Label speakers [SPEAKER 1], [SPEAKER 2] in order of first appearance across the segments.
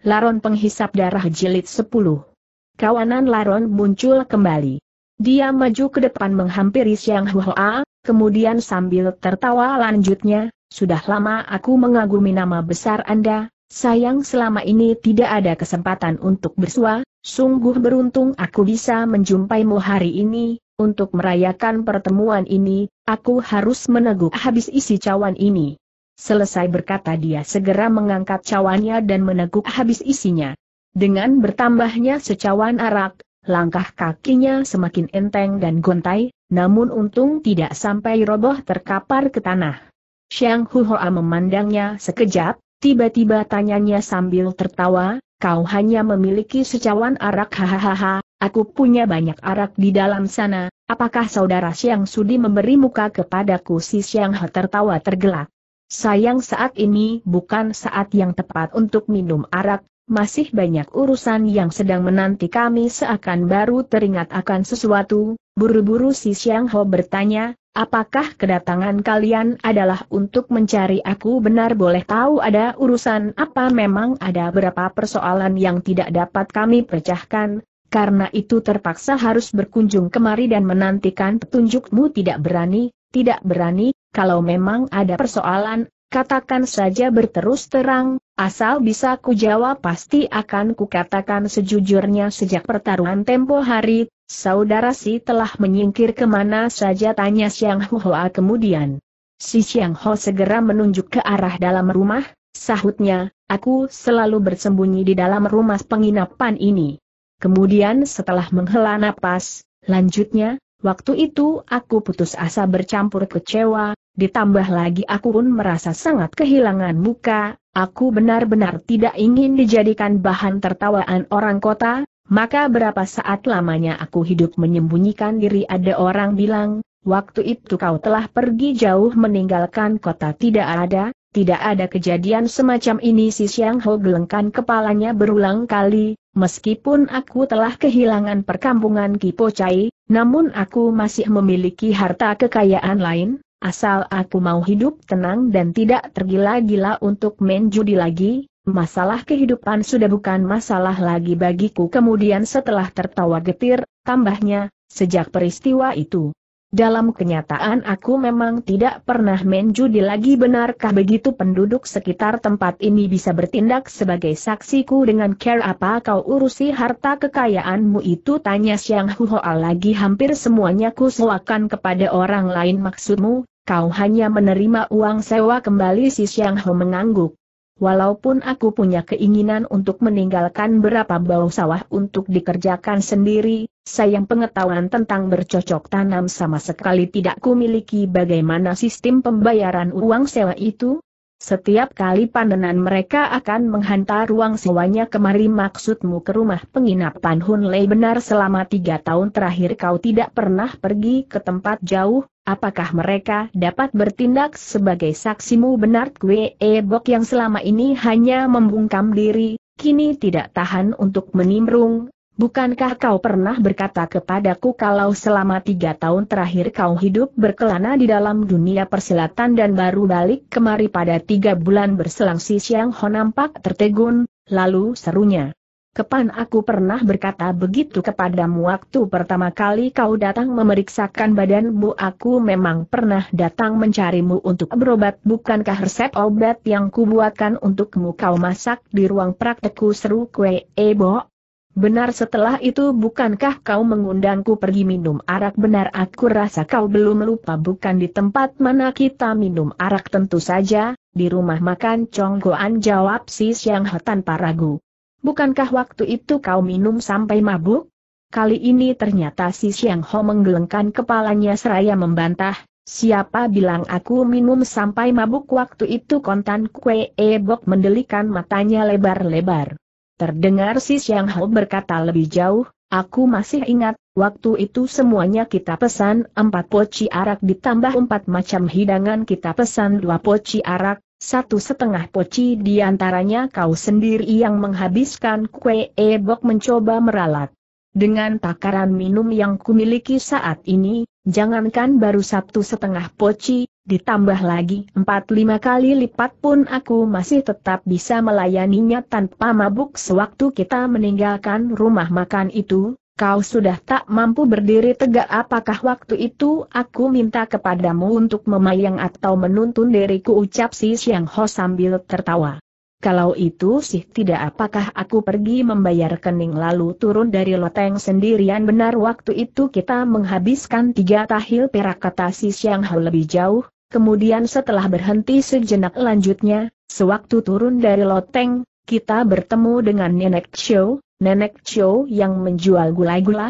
[SPEAKER 1] Laron penghisap darah jilid 10. Kawanan Laron muncul kembali. Dia maju ke depan menghampiri Siang Hua, kemudian sambil tertawa lanjutnya, sudah lama aku mengagumi nama besar Anda, sayang selama ini tidak ada kesempatan untuk bersua, sungguh beruntung aku bisa menjumpaimu hari ini, untuk merayakan pertemuan ini, aku harus meneguk habis isi cawan ini. Selesai berkata dia segera mengangkat cawannya dan meneguk habis isinya. Dengan bertambahnya secawan arak, langkah kakinya semakin enteng dan gontai, namun untung tidak sampai roboh terkapar ke tanah. Xiang Huhoa memandangnya sekejap, tiba-tiba tanyanya sambil tertawa, kau hanya memiliki secawan arak hahaha, aku punya banyak arak di dalam sana, apakah saudara Xiang Sudi memberi muka kepadaku si Xiang He tertawa tergelak. Sayang saat ini bukan saat yang tepat untuk minum arak, masih banyak urusan yang sedang menanti kami seakan baru teringat akan sesuatu, buru-buru si Xiang Ho bertanya, apakah kedatangan kalian adalah untuk mencari aku benar boleh tahu ada urusan apa memang ada berapa persoalan yang tidak dapat kami pecahkan, karena itu terpaksa harus berkunjung kemari dan menantikan petunjukmu tidak berani, tidak berani, kalau memang ada persoalan, katakan saja berterus terang, asal bisa ku jawab pasti akan kukatakan sejujurnya sejak pertarungan tempo hari, saudara si telah menyingkir kemana saja tanya Siang Hoa kemudian. Si Siang Ho segera menunjuk ke arah dalam rumah, sahutnya, aku selalu bersembunyi di dalam rumah penginapan ini. Kemudian setelah menghela napas, lanjutnya, Waktu itu aku putus asa bercampur kecewa, ditambah lagi aku pun merasa sangat kehilangan muka, aku benar-benar tidak ingin dijadikan bahan tertawaan orang kota, maka berapa saat lamanya aku hidup menyembunyikan diri ada orang bilang, waktu itu kau telah pergi jauh meninggalkan kota tidak ada, tidak ada kejadian semacam ini si Siang Ho gelengkan kepalanya berulang kali, Meskipun aku telah kehilangan perkampungan Kipocai, namun aku masih memiliki harta kekayaan lain, asal aku mau hidup tenang dan tidak tergila-gila untuk main judi lagi, masalah kehidupan sudah bukan masalah lagi bagiku. Kemudian setelah tertawa getir, tambahnya, sejak peristiwa itu, dalam kenyataan aku memang tidak pernah menjudi lagi benarkah begitu penduduk sekitar tempat ini bisa bertindak sebagai saksiku dengan care apa kau urusi harta kekayaanmu itu tanya Siang Huhoa lagi hampir semuanya kusewakan kepada orang lain maksudmu, kau hanya menerima uang sewa kembali si Siang Ho mengangguk. Walaupun aku punya keinginan untuk meninggalkan berapa bau sawah untuk dikerjakan sendiri, sayang pengetahuan tentang bercocok tanam sama sekali tidak kumiliki bagaimana sistem pembayaran uang sewa itu, setiap kali pandanan mereka akan menghantar ruang sewanya kemari maksudmu ke rumah penginapan Hun Lei benar selama tiga tahun terakhir kau tidak pernah pergi ke tempat jauh, apakah mereka dapat bertindak sebagai saksimu benar Kue Ebok yang selama ini hanya membungkam diri, kini tidak tahan untuk menimrung. Bukankah kau pernah berkata kepadaku kalau selama tiga tahun terakhir kau hidup berkelana di dalam dunia persilatan dan baru balik kemari pada tiga bulan berselang si Siang Ho nampak tertegun, lalu serunya. Kepan aku pernah berkata begitu kepadamu waktu pertama kali kau datang memeriksakan badanmu aku memang pernah datang mencarimu untuk berobat bukankah resep obat yang kubuatkan untukmu kau masak di ruang praktekku seru kue ebo Benar setelah itu bukankah kau mengundangku pergi minum arak benar aku rasa kau belum lupa bukan di tempat mana kita minum arak tentu saja, di rumah makan conggoan jawab si Siang He tanpa ragu. Bukankah waktu itu kau minum sampai mabuk? Kali ini ternyata si Siang Ho menggelengkan kepalanya seraya membantah, siapa bilang aku minum sampai mabuk waktu itu kontan kue ebok mendelikan matanya lebar-lebar. Terdengar si yang Ho berkata lebih jauh, aku masih ingat, waktu itu semuanya kita pesan empat poci arak ditambah empat macam hidangan kita pesan dua poci arak, satu setengah poci diantaranya kau sendiri yang menghabiskan kue ebok mencoba meralat. Dengan takaran minum yang kumiliki saat ini, jangankan baru satu setengah poci, Ditambah lagi 4 lima kali lipat pun aku masih tetap bisa melayaninya tanpa mabuk sewaktu kita meninggalkan rumah makan itu. Kau sudah tak mampu berdiri tegak apakah waktu itu aku minta kepadamu untuk memayang atau menuntun diriku ucap si Siang Ho sambil tertawa. Kalau itu sih tidak apakah aku pergi membayar kening lalu turun dari loteng sendirian benar waktu itu kita menghabiskan tiga tahil perak kata si Siang ho lebih jauh, Kemudian setelah berhenti sejenak lanjutnya, sewaktu turun dari loteng, kita bertemu dengan Nenek Xiao, Nenek Xiao yang menjual gula gula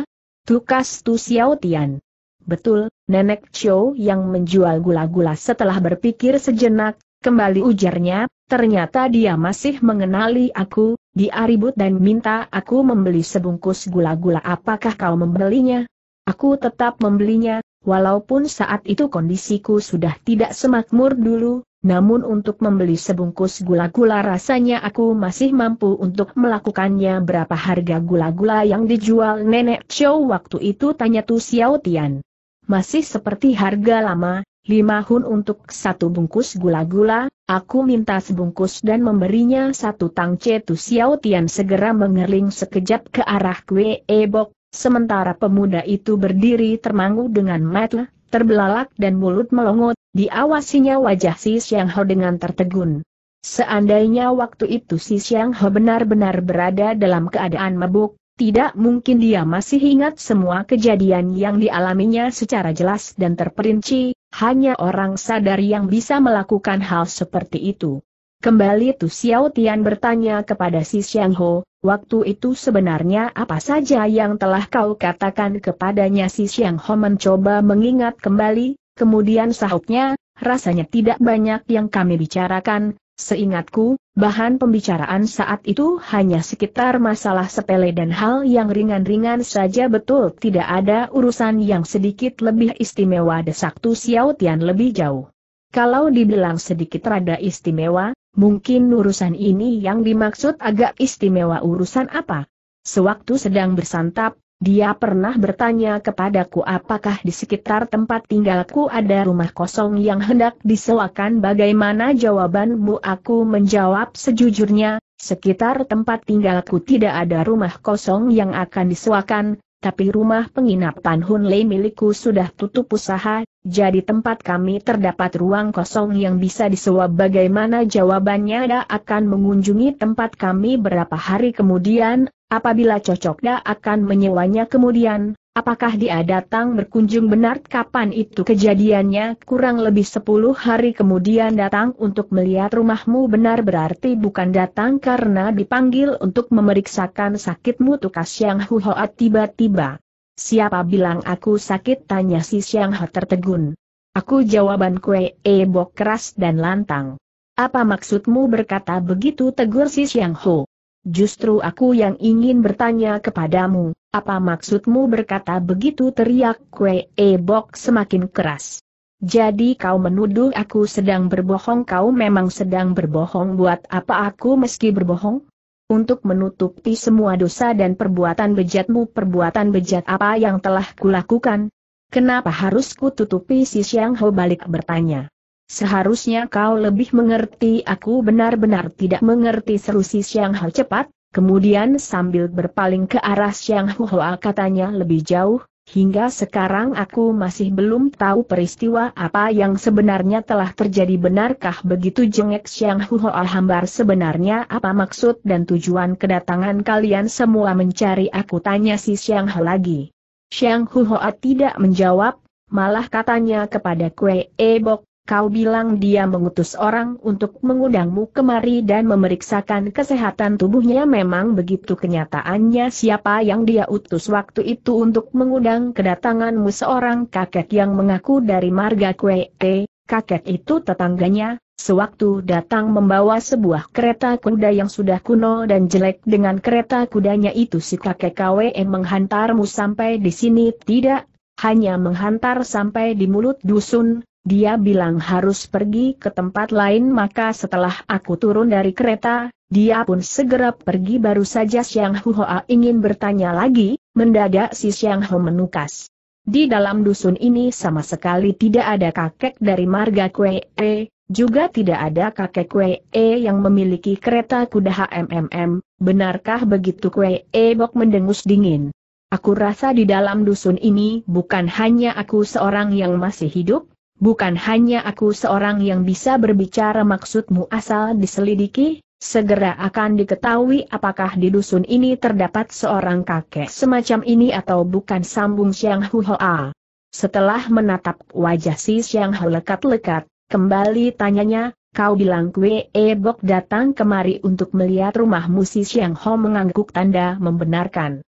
[SPEAKER 1] tukas Tu Xiao Tian. Betul, Nenek Xiao yang menjual gula-gula setelah berpikir sejenak, kembali ujarnya, ternyata dia masih mengenali aku, dia ribut dan minta aku membeli sebungkus gula-gula apakah kau membelinya? Aku tetap membelinya, Walaupun saat itu kondisiku sudah tidak semakmur dulu, namun untuk membeli sebungkus gula-gula rasanya aku masih mampu untuk melakukannya berapa harga gula-gula yang dijual nenek Chow waktu itu tanya Tu Xiao Tian. Masih seperti harga lama, lima hun untuk satu bungkus gula-gula, aku minta sebungkus dan memberinya satu tangce Tu Xiao Tian segera mengerling sekejap ke arah kue ebok, Sementara pemuda itu berdiri termangu dengan mata, terbelalak dan mulut melongot, diawasinya wajah si Siang Ho dengan tertegun. Seandainya waktu itu si Siang Ho benar-benar berada dalam keadaan mabuk, tidak mungkin dia masih ingat semua kejadian yang dialaminya secara jelas dan terperinci, hanya orang sadar yang bisa melakukan hal seperti itu. Kembali Tu Xiao Tian bertanya kepada si Xiang Ho, waktu itu sebenarnya apa saja yang telah kau katakan kepadanya si Xiang Ho mencoba mengingat kembali, kemudian sahutnya, rasanya tidak banyak yang kami bicarakan, seingatku, bahan pembicaraan saat itu hanya sekitar masalah sepele dan hal yang ringan-ringan saja betul tidak ada urusan yang sedikit lebih istimewa desak Tu Xiao Tian lebih jauh. Kalau dibilang sedikit rada istimewa, mungkin urusan ini yang dimaksud agak istimewa urusan apa? Sewaktu sedang bersantap, dia pernah bertanya kepadaku apakah di sekitar tempat tinggalku ada rumah kosong yang hendak disewakan bagaimana jawabanmu aku menjawab sejujurnya, sekitar tempat tinggalku tidak ada rumah kosong yang akan disewakan, tapi rumah penginapan Hun Lei milikku sudah tutup usaha, jadi tempat kami terdapat ruang kosong yang bisa disewa bagaimana jawabannya Da akan mengunjungi tempat kami berapa hari kemudian, apabila cocok Da akan menyewanya kemudian, apakah dia datang berkunjung benar kapan itu kejadiannya kurang lebih 10 hari kemudian datang untuk melihat rumahmu benar berarti bukan datang karena dipanggil untuk memeriksakan sakitmu tukas Yang Huhoat tiba-tiba. Siapa bilang aku sakit tanya si Siang Ho tertegun. Aku jawaban kue ebok keras dan lantang. Apa maksudmu berkata begitu tegur si Siang Ho? Justru aku yang ingin bertanya kepadamu, apa maksudmu berkata begitu teriak Kue Ebok semakin keras. Jadi kau menuduh aku sedang berbohong kau memang sedang berbohong buat apa aku meski berbohong? Untuk menutupi semua dosa dan perbuatan bejatmu perbuatan bejat apa yang telah kulakukan? Kenapa harus kututupi si Siang Ho balik bertanya? Seharusnya kau lebih mengerti aku benar-benar tidak mengerti seru si Siang Ho cepat, Kemudian sambil berpaling ke arah Siang Huhua katanya lebih jauh, hingga sekarang aku masih belum tahu peristiwa apa yang sebenarnya telah terjadi benarkah begitu jengek Siang Huhua hambar sebenarnya apa maksud dan tujuan kedatangan kalian semua mencari aku tanya si Siang He lagi. Siang Huhua tidak menjawab, malah katanya kepada Kue Ebok, Kau bilang dia mengutus orang untuk mengundangmu kemari dan memeriksakan kesehatan tubuhnya memang begitu kenyataannya siapa yang dia utus waktu itu untuk mengundang kedatanganmu seorang kakek yang mengaku dari marga kue eh, kakek itu tetangganya, sewaktu datang membawa sebuah kereta kuda yang sudah kuno dan jelek dengan kereta kudanya itu si kakek Kwe menghantarmu sampai di sini tidak, hanya menghantar sampai di mulut dusun, dia bilang harus pergi ke tempat lain maka setelah aku turun dari kereta, dia pun segera pergi baru saja Xiang Huoa ingin bertanya lagi, mendadak si siang Ho menukas. Di dalam dusun ini sama sekali tidak ada kakek dari marga Kue E, juga tidak ada kakek Kue E yang memiliki kereta kuda HMMM, benarkah begitu Kue E Bok mendengus dingin? Aku rasa di dalam dusun ini bukan hanya aku seorang yang masih hidup, bukan hanya aku seorang yang bisa berbicara maksudmu asal diselidiki, segera akan diketahui apakah di dusun ini terdapat seorang kakek semacam ini atau bukan sambung Siang Hu Hoa. Setelah menatap wajah si Siang Hu lekat-lekat, kembali tanyanya, kau bilang E ebok datang kemari untuk melihat rumahmu si Siang Ho mengangguk tanda membenarkan.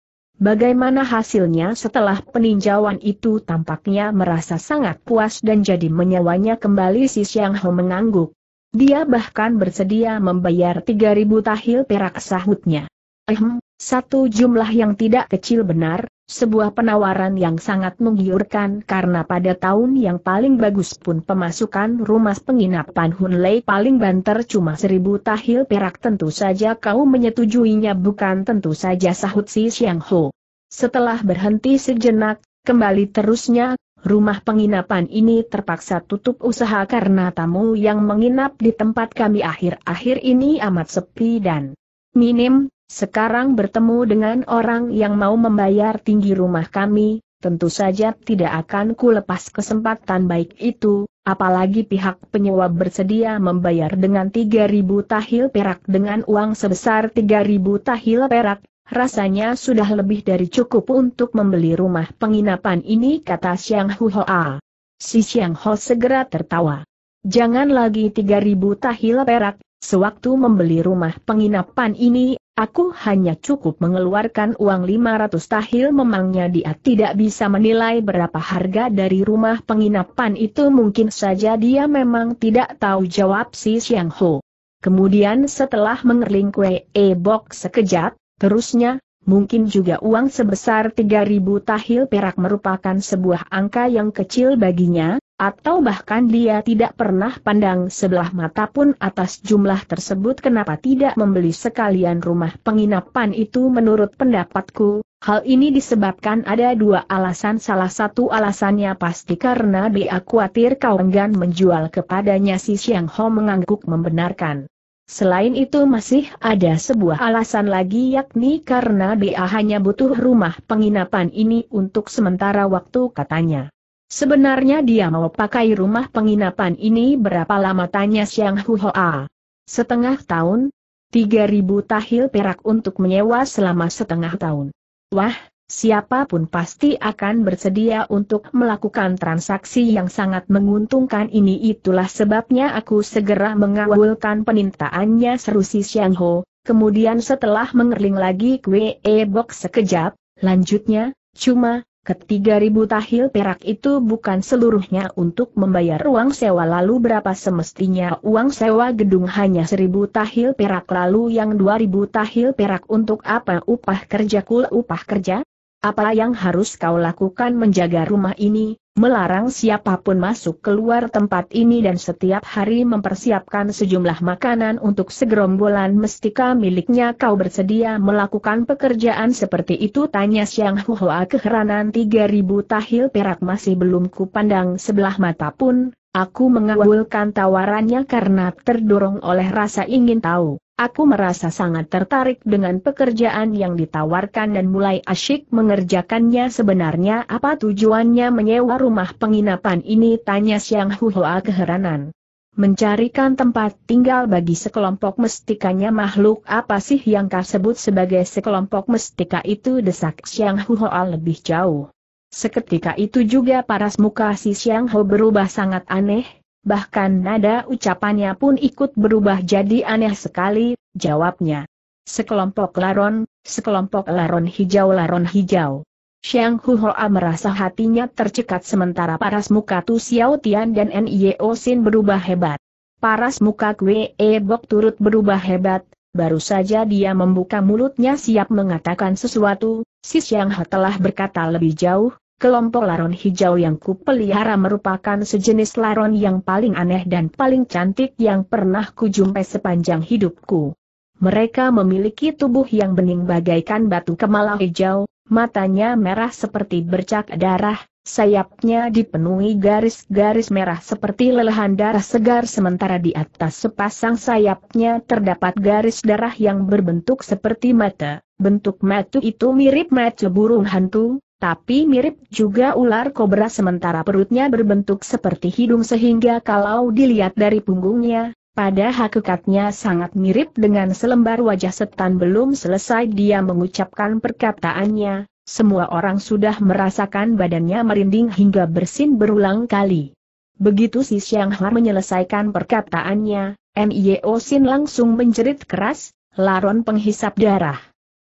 [SPEAKER 1] Bagaimana hasilnya setelah peninjauan itu tampaknya merasa sangat puas dan jadi menyewanya kembali si Xiang Ho mengangguk. Dia bahkan bersedia membayar 3000 tahil perak sahutnya. Ehm, satu jumlah yang tidak kecil benar, sebuah penawaran yang sangat menggiurkan karena pada tahun yang paling bagus pun pemasukan rumah penginapan Hunlei paling banter cuma seribu tahil perak tentu saja kau menyetujuinya bukan tentu saja sahut si Xiang Ho. Setelah berhenti sejenak, kembali terusnya, rumah penginapan ini terpaksa tutup usaha karena tamu yang menginap di tempat kami akhir-akhir ini amat sepi dan minim, sekarang bertemu dengan orang yang mau membayar tinggi rumah kami, tentu saja tidak akan ku lepas kesempatan baik itu, apalagi pihak penyewa bersedia membayar dengan 3.000 tahil perak dengan uang sebesar 3.000 tahil perak, rasanya sudah lebih dari cukup untuk membeli rumah penginapan ini kata Xiang Huoa. Si Xiang Ho segera tertawa. Jangan lagi 3.000 tahil perak, sewaktu membeli rumah penginapan ini Aku hanya cukup mengeluarkan uang 500 tahil memangnya dia tidak bisa menilai berapa harga dari rumah penginapan itu mungkin saja dia memang tidak tahu jawab si Xiang Ho. Kemudian setelah mengerling kue e-box sekejap, terusnya, mungkin juga uang sebesar 3000 tahil perak merupakan sebuah angka yang kecil baginya, atau bahkan dia tidak pernah pandang sebelah mata pun atas jumlah tersebut kenapa tidak membeli sekalian rumah penginapan itu menurut pendapatku, hal ini disebabkan ada dua alasan salah satu alasannya pasti karena dia khawatir kau enggan menjual kepadanya si Xiang Ho mengangguk membenarkan. Selain itu masih ada sebuah alasan lagi yakni karena dia hanya butuh rumah penginapan ini untuk sementara waktu katanya. Sebenarnya dia mau pakai rumah penginapan ini berapa lama tanya Siang Huhoa. Setengah tahun? 3000 tahil perak untuk menyewa selama setengah tahun. Wah, siapapun pasti akan bersedia untuk melakukan transaksi yang sangat menguntungkan ini itulah sebabnya aku segera mengawalkan penintaannya seru si Siang Ho, kemudian setelah mengerling lagi kue e-box sekejap, lanjutnya, cuma, Ketiga ribu tahil perak itu bukan seluruhnya untuk membayar uang sewa lalu berapa semestinya uang sewa gedung hanya seribu tahil perak lalu yang dua ribu tahil perak untuk apa upah kerja kul upah kerja? Apa yang harus kau lakukan menjaga rumah ini, melarang siapapun masuk keluar tempat ini dan setiap hari mempersiapkan sejumlah makanan untuk segerombolan mestika miliknya kau bersedia melakukan pekerjaan seperti itu tanya Siang Huhua keheranan 3000 tahil perak masih belum kupandang sebelah mata pun, aku mengawulkan tawarannya karena terdorong oleh rasa ingin tahu. Aku merasa sangat tertarik dengan pekerjaan yang ditawarkan dan mulai asyik mengerjakannya sebenarnya apa tujuannya menyewa rumah penginapan ini tanya Siang Huhoa keheranan. Mencarikan tempat tinggal bagi sekelompok mestikanya makhluk apa sih yang kau sebut sebagai sekelompok mestika itu desak Siang Huhoa lebih jauh. Seketika itu juga paras muka si Siang Ho berubah sangat aneh, bahkan nada ucapannya pun ikut berubah jadi aneh sekali, jawabnya. Sekelompok laron, sekelompok laron hijau laron hijau. Xiang Huhoa merasa hatinya tercekat sementara paras muka Tu Xiao Tian dan Nio Sin berubah hebat. Paras muka Kwe E Bok turut berubah hebat, baru saja dia membuka mulutnya siap mengatakan sesuatu, si Xiang He telah berkata lebih jauh, Kelompok laron hijau yang kupelihara merupakan sejenis laron yang paling aneh dan paling cantik yang pernah kujumpai sepanjang hidupku. Mereka memiliki tubuh yang bening bagaikan batu kemala hijau, matanya merah seperti bercak darah, sayapnya dipenuhi garis-garis merah seperti lelehan darah segar sementara di atas sepasang sayapnya terdapat garis darah yang berbentuk seperti mata. Bentuk mata itu mirip mata burung hantu, tapi mirip juga ular kobra sementara perutnya berbentuk seperti hidung sehingga kalau dilihat dari punggungnya, pada hakikatnya sangat mirip dengan selembar wajah setan belum selesai dia mengucapkan perkataannya, semua orang sudah merasakan badannya merinding hingga bersin berulang kali. Begitu si Siang Har menyelesaikan perkataannya, Nio e Sin langsung menjerit keras, laron penghisap darah.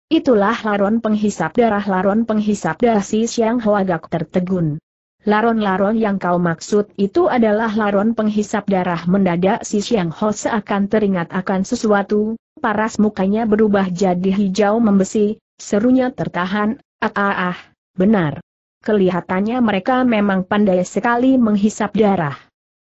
[SPEAKER 1] Itulah laron penghisap darah laron penghisap darah si yang Ho agak tertegun. Laron-laron yang kau maksud itu adalah laron penghisap darah mendadak si yang Ho seakan teringat akan sesuatu, paras mukanya berubah jadi hijau membesi, serunya tertahan, ah ah ah, benar. Kelihatannya mereka memang pandai sekali menghisap darah.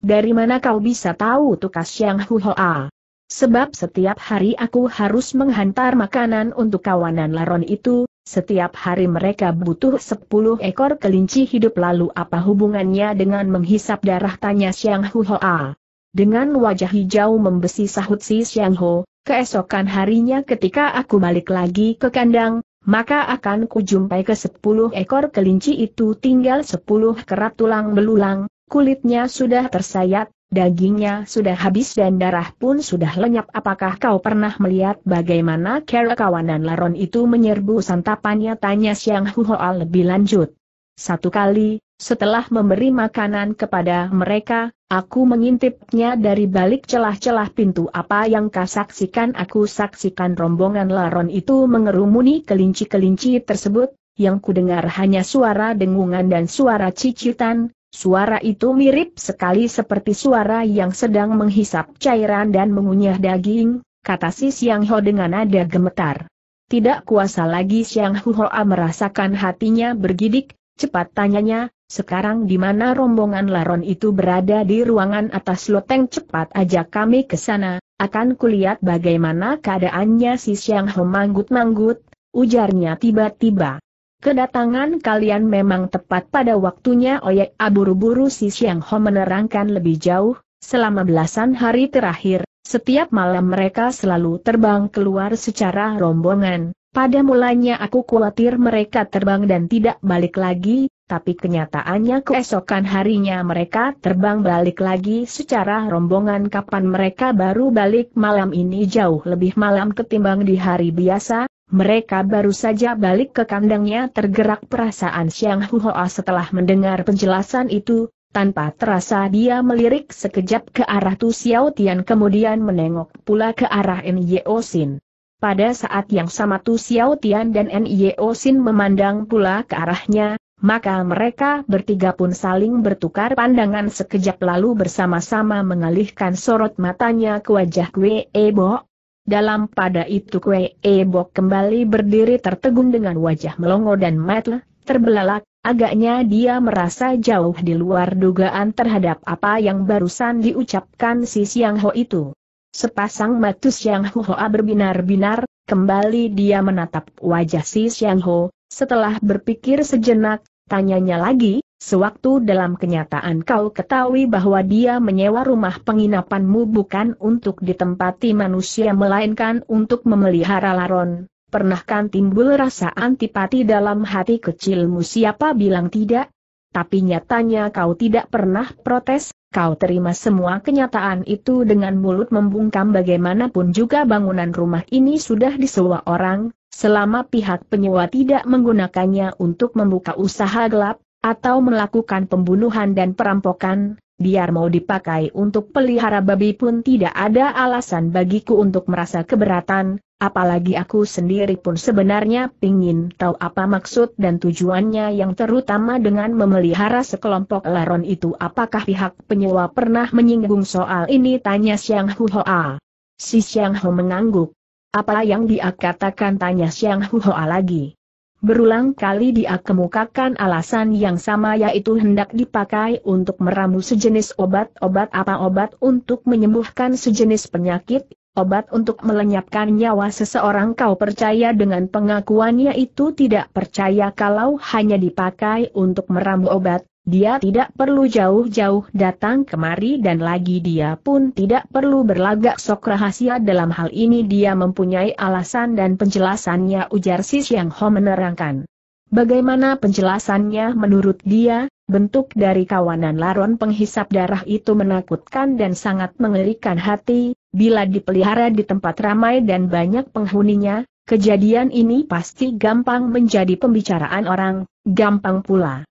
[SPEAKER 1] Dari mana kau bisa tahu tukas Ho Ho ah? Sebab setiap hari aku harus menghantar makanan untuk kawanan laron itu, setiap hari mereka butuh 10 ekor kelinci hidup lalu apa hubungannya dengan menghisap darah tanya Siang Hu Hoa. Dengan wajah hijau membesi sahut si Siang Ho, keesokan harinya ketika aku balik lagi ke kandang, maka akan kujumpai ke 10 ekor kelinci itu tinggal 10 kerat tulang belulang, kulitnya sudah tersayat, dagingnya sudah habis dan darah pun sudah lenyap. Apakah kau pernah melihat bagaimana kera kawanan laron itu menyerbu santapannya? Tanya Siang Huhoal lebih lanjut. Satu kali, setelah memberi makanan kepada mereka, aku mengintipnya dari balik celah-celah pintu. Apa yang kau saksikan? Aku saksikan rombongan laron itu mengerumuni kelinci-kelinci tersebut, yang kudengar hanya suara dengungan dan suara cicitan, Suara itu mirip sekali seperti suara yang sedang menghisap cairan dan mengunyah daging, kata si Siang Ho dengan nada gemetar. Tidak kuasa lagi Siang Hoa merasakan hatinya bergidik, cepat tanyanya, sekarang di mana rombongan laron itu berada di ruangan atas loteng cepat ajak kami ke sana, akan kulihat bagaimana keadaannya si Siang Ho manggut-manggut, ujarnya tiba-tiba. Kedatangan kalian memang tepat pada waktunya Oyek oh ya, aburu-buru si Siang Ho menerangkan lebih jauh, selama belasan hari terakhir, setiap malam mereka selalu terbang keluar secara rombongan. Pada mulanya aku khawatir mereka terbang dan tidak balik lagi, tapi kenyataannya keesokan harinya mereka terbang balik lagi secara rombongan kapan mereka baru balik malam ini jauh lebih malam ketimbang di hari biasa, mereka baru saja balik ke kandangnya tergerak perasaan Xiang Huoa setelah mendengar penjelasan itu, tanpa terasa dia melirik sekejap ke arah Tu Xiao Tian kemudian menengok pula ke arah N o Sin. Pada saat yang sama Tu Xiao Tian dan N o Sin memandang pula ke arahnya, maka mereka bertiga pun saling bertukar pandangan sekejap lalu bersama-sama mengalihkan sorot matanya ke wajah Kwe Ebo, dalam pada itu Kue Ebok kembali berdiri tertegun dengan wajah melongo dan matle, terbelalak, agaknya dia merasa jauh di luar dugaan terhadap apa yang barusan diucapkan si Siang Ho itu. Sepasang mata Siang Ho Hoa berbinar-binar, kembali dia menatap wajah si Siang Ho, setelah berpikir sejenak, tanyanya lagi, Sewaktu dalam kenyataan kau ketahui bahwa dia menyewa rumah penginapanmu bukan untuk ditempati manusia melainkan untuk memelihara laron, pernahkan timbul rasa antipati dalam hati kecilmu siapa bilang tidak? Tapi nyatanya kau tidak pernah protes, kau terima semua kenyataan itu dengan mulut membungkam bagaimanapun juga bangunan rumah ini sudah disewa orang, selama pihak penyewa tidak menggunakannya untuk membuka usaha gelap, atau melakukan pembunuhan dan perampokan, biar mau dipakai untuk pelihara babi pun tidak ada alasan bagiku untuk merasa keberatan, apalagi aku sendiri pun sebenarnya pingin tahu apa maksud dan tujuannya yang terutama dengan memelihara sekelompok laron itu apakah pihak penyewa pernah menyinggung soal ini tanya Siang Huhoa. Si Siang Ho mengangguk. Apa yang dia katakan tanya Siang Huhoa lagi. Berulang kali dia kemukakan alasan yang sama yaitu hendak dipakai untuk meramu sejenis obat-obat apa obat untuk menyembuhkan sejenis penyakit, obat untuk melenyapkan nyawa seseorang kau percaya dengan pengakuannya itu tidak percaya kalau hanya dipakai untuk meramu obat, dia tidak perlu jauh-jauh datang kemari dan lagi dia pun tidak perlu berlagak sok rahasia dalam hal ini dia mempunyai alasan dan penjelasannya ujar Sis Yang Ho menerangkan. Bagaimana penjelasannya menurut dia, bentuk dari kawanan laron penghisap darah itu menakutkan dan sangat mengerikan hati, bila dipelihara di tempat ramai dan banyak penghuninya, kejadian ini pasti gampang menjadi pembicaraan orang, gampang pula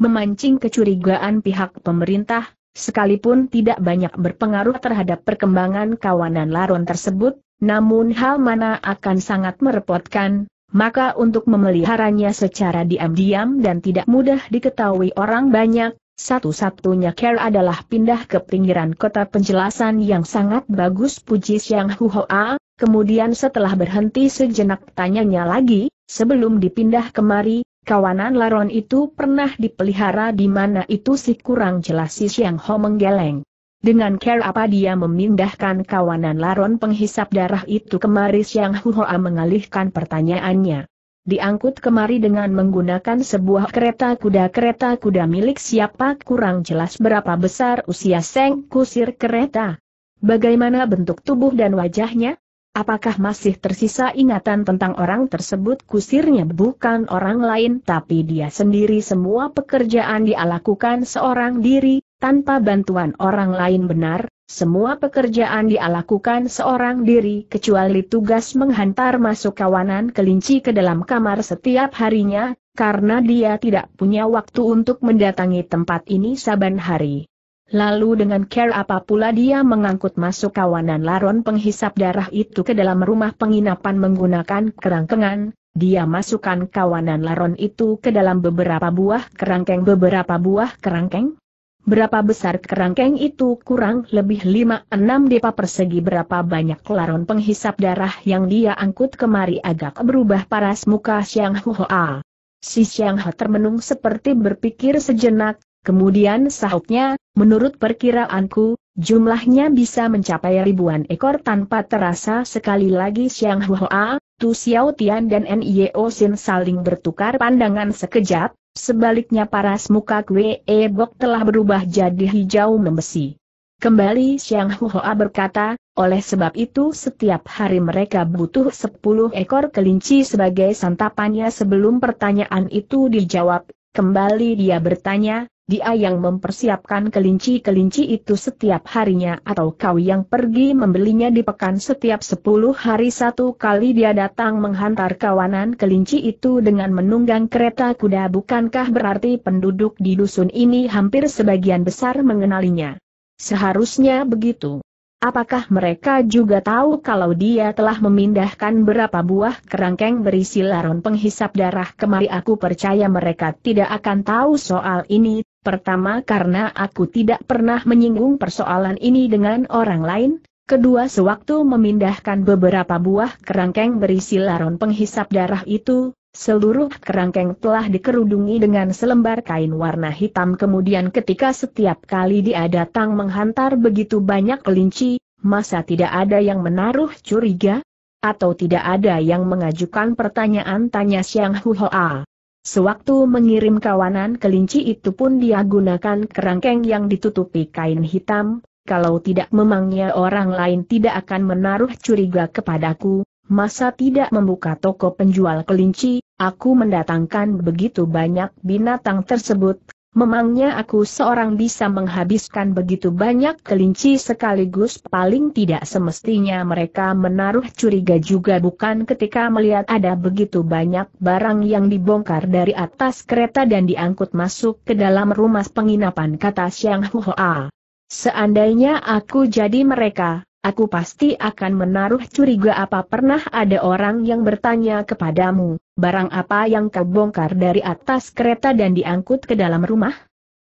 [SPEAKER 1] memancing kecurigaan pihak pemerintah, sekalipun tidak banyak berpengaruh terhadap perkembangan kawanan laron tersebut, namun hal mana akan sangat merepotkan, maka untuk memeliharanya secara diam-diam dan tidak mudah diketahui orang banyak, satu-satunya care adalah pindah ke pinggiran kota penjelasan yang sangat bagus puji Siang Huhoa, kemudian setelah berhenti sejenak tanyanya lagi, sebelum dipindah kemari, Kawanan laron itu pernah dipelihara di mana itu sih kurang jelas si Siang Ho menggeleng. Dengan care apa dia memindahkan kawanan laron penghisap darah itu kemari Siang Huhoa mengalihkan pertanyaannya. Diangkut kemari dengan menggunakan sebuah kereta kuda-kereta kuda milik siapa kurang jelas berapa besar usia Seng Kusir kereta. Bagaimana bentuk tubuh dan wajahnya? Apakah masih tersisa ingatan tentang orang tersebut kusirnya bukan orang lain tapi dia sendiri semua pekerjaan dia lakukan seorang diri, tanpa bantuan orang lain benar, semua pekerjaan dia lakukan seorang diri kecuali tugas menghantar masuk kawanan kelinci ke dalam kamar setiap harinya, karena dia tidak punya waktu untuk mendatangi tempat ini saban hari. Lalu dengan care apa pula dia mengangkut masuk kawanan laron penghisap darah itu ke dalam rumah penginapan menggunakan kerangkengan, dia masukkan kawanan laron itu ke dalam beberapa buah kerangkeng beberapa buah kerangkeng. Berapa besar kerangkeng itu kurang lebih 5-6 depa persegi berapa banyak laron penghisap darah yang dia angkut kemari agak berubah paras muka Siang Hoa. Si Siang Ho termenung seperti berpikir sejenak, Kemudian sahutnya, menurut perkiraanku, jumlahnya bisa mencapai ribuan ekor tanpa terasa sekali lagi Siang Hua, Tu Xiao Tian dan Nio Sin saling bertukar pandangan sekejap, sebaliknya paras muka Kwe e Bok telah berubah jadi hijau membesi. Kembali Xiang Hua berkata, oleh sebab itu setiap hari mereka butuh 10 ekor kelinci sebagai santapannya sebelum pertanyaan itu dijawab, kembali dia bertanya, dia yang mempersiapkan kelinci-kelinci itu setiap harinya atau kau yang pergi membelinya di pekan setiap 10 hari satu kali dia datang menghantar kawanan kelinci itu dengan menunggang kereta kuda bukankah berarti penduduk di dusun ini hampir sebagian besar mengenalinya. Seharusnya begitu. Apakah mereka juga tahu kalau dia telah memindahkan berapa buah kerangkeng berisi laron penghisap darah kemari aku percaya mereka tidak akan tahu soal ini, Pertama karena aku tidak pernah menyinggung persoalan ini dengan orang lain, kedua sewaktu memindahkan beberapa buah kerangkeng berisi laron penghisap darah itu, seluruh kerangkeng telah dikerudungi dengan selembar kain warna hitam kemudian ketika setiap kali dia datang menghantar begitu banyak kelinci, masa tidak ada yang menaruh curiga? Atau tidak ada yang mengajukan pertanyaan tanya Siang Huhoa? Sewaktu mengirim kawanan kelinci itu pun dia gunakan kerangkeng yang ditutupi kain hitam, kalau tidak memangnya orang lain tidak akan menaruh curiga kepadaku, masa tidak membuka toko penjual kelinci, aku mendatangkan begitu banyak binatang tersebut, Memangnya aku seorang bisa menghabiskan begitu banyak kelinci sekaligus paling tidak semestinya mereka menaruh curiga juga bukan ketika melihat ada begitu banyak barang yang dibongkar dari atas kereta dan diangkut masuk ke dalam rumah penginapan kata Xiang Hua. Seandainya aku jadi mereka, aku pasti akan menaruh curiga apa pernah ada orang yang bertanya kepadamu, barang apa yang kau bongkar dari atas kereta dan diangkut ke dalam rumah?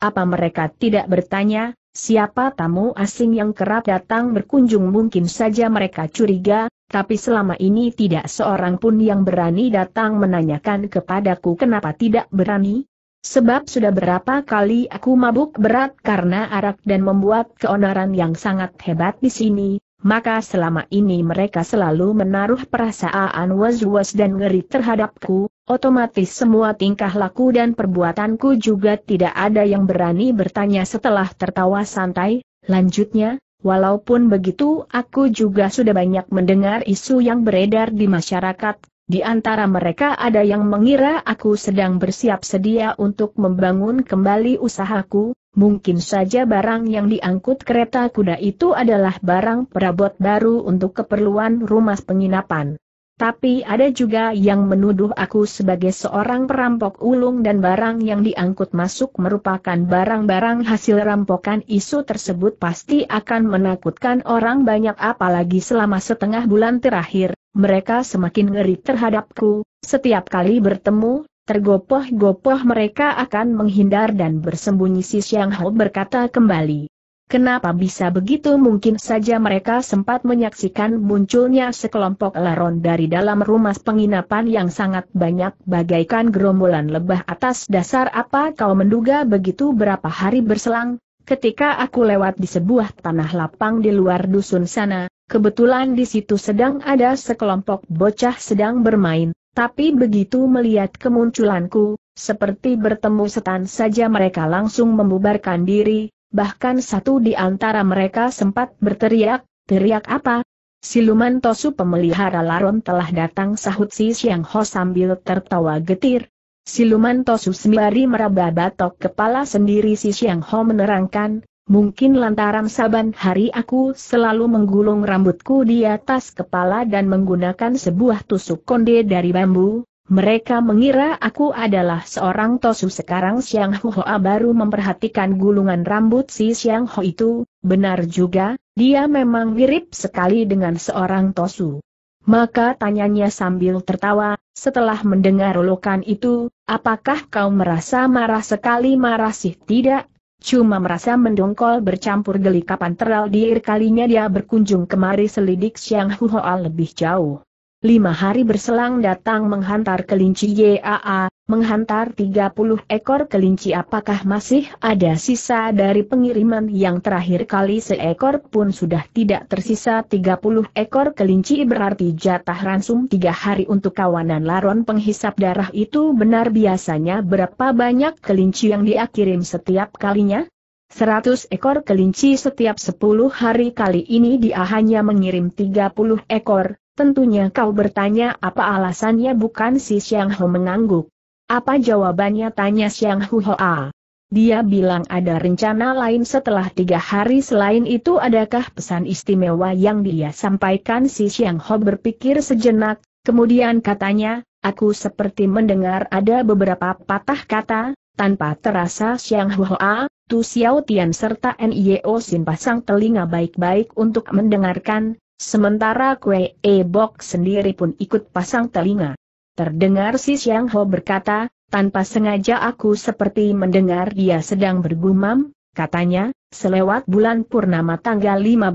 [SPEAKER 1] Apa mereka tidak bertanya, siapa tamu asing yang kerap datang berkunjung mungkin saja mereka curiga, tapi selama ini tidak seorang pun yang berani datang menanyakan kepadaku kenapa tidak berani? Sebab sudah berapa kali aku mabuk berat karena arak dan membuat keonaran yang sangat hebat di sini, maka selama ini mereka selalu menaruh perasaan was-was dan ngeri terhadapku, otomatis semua tingkah laku dan perbuatanku juga tidak ada yang berani bertanya setelah tertawa santai, lanjutnya, walaupun begitu aku juga sudah banyak mendengar isu yang beredar di masyarakat, di antara mereka ada yang mengira aku sedang bersiap sedia untuk membangun kembali usahaku, mungkin saja barang yang diangkut kereta kuda itu adalah barang perabot baru untuk keperluan rumah penginapan. Tapi ada juga yang menuduh aku sebagai seorang perampok ulung dan barang yang diangkut masuk merupakan barang-barang hasil rampokan isu tersebut pasti akan menakutkan orang banyak apalagi selama setengah bulan terakhir, mereka semakin ngeri terhadapku, setiap kali bertemu, tergopoh-gopoh mereka akan menghindar dan bersembunyi si Siang Hao berkata kembali. Kenapa bisa begitu mungkin saja mereka sempat menyaksikan munculnya sekelompok laron dari dalam rumah penginapan yang sangat banyak bagaikan gerombolan lebah atas dasar apa kau menduga begitu berapa hari berselang, ketika aku lewat di sebuah tanah lapang di luar dusun sana, Kebetulan di situ sedang ada sekelompok bocah sedang bermain, tapi begitu melihat kemunculanku, seperti bertemu setan saja mereka langsung membubarkan diri, bahkan satu di antara mereka sempat berteriak, teriak apa? Siluman Tosu pemelihara laron telah datang sahut si Siang Ho sambil tertawa getir. Siluman Tosu sembari meraba batok kepala sendiri si Siang Ho menerangkan, Mungkin lantaran saban hari aku selalu menggulung rambutku di atas kepala dan menggunakan sebuah tusuk konde dari bambu, mereka mengira aku adalah seorang tosu sekarang Siang Hoa baru memperhatikan gulungan rambut si Siang Ho itu, benar juga, dia memang mirip sekali dengan seorang tosu. Maka tanyanya sambil tertawa, setelah mendengar olokan itu, apakah kau merasa marah sekali marah sih tidak? cuma merasa mendongkol bercampur gelikapan terlalu diir kalinya dia berkunjung kemari selidik Siang Huhoa lebih jauh. Lima hari berselang datang menghantar kelinci YAA, menghantar 30 ekor kelinci apakah masih ada sisa dari pengiriman yang terakhir kali seekor pun sudah tidak tersisa 30 ekor kelinci berarti jatah ransum tiga hari untuk kawanan laron penghisap darah itu benar biasanya berapa banyak kelinci yang diakirim setiap kalinya? 100 ekor kelinci setiap 10 hari kali ini dia hanya mengirim 30 ekor, Tentunya kau bertanya apa alasannya bukan si Xiang Ho mengangguk. Apa jawabannya tanya siang Hu Hoa. Dia bilang ada rencana lain setelah tiga hari selain itu adakah pesan istimewa yang dia sampaikan si Xiang Ho berpikir sejenak, kemudian katanya, aku seperti mendengar ada beberapa patah kata, tanpa terasa siang Hu Hoa, Tu Xiao Tian serta Nio Sin pasang telinga baik-baik untuk mendengarkan, Sementara Kue E Bok sendiri pun ikut pasang telinga. Terdengar si Siang Ho berkata, tanpa sengaja aku seperti mendengar dia sedang bergumam, katanya, selewat bulan purnama tanggal 15,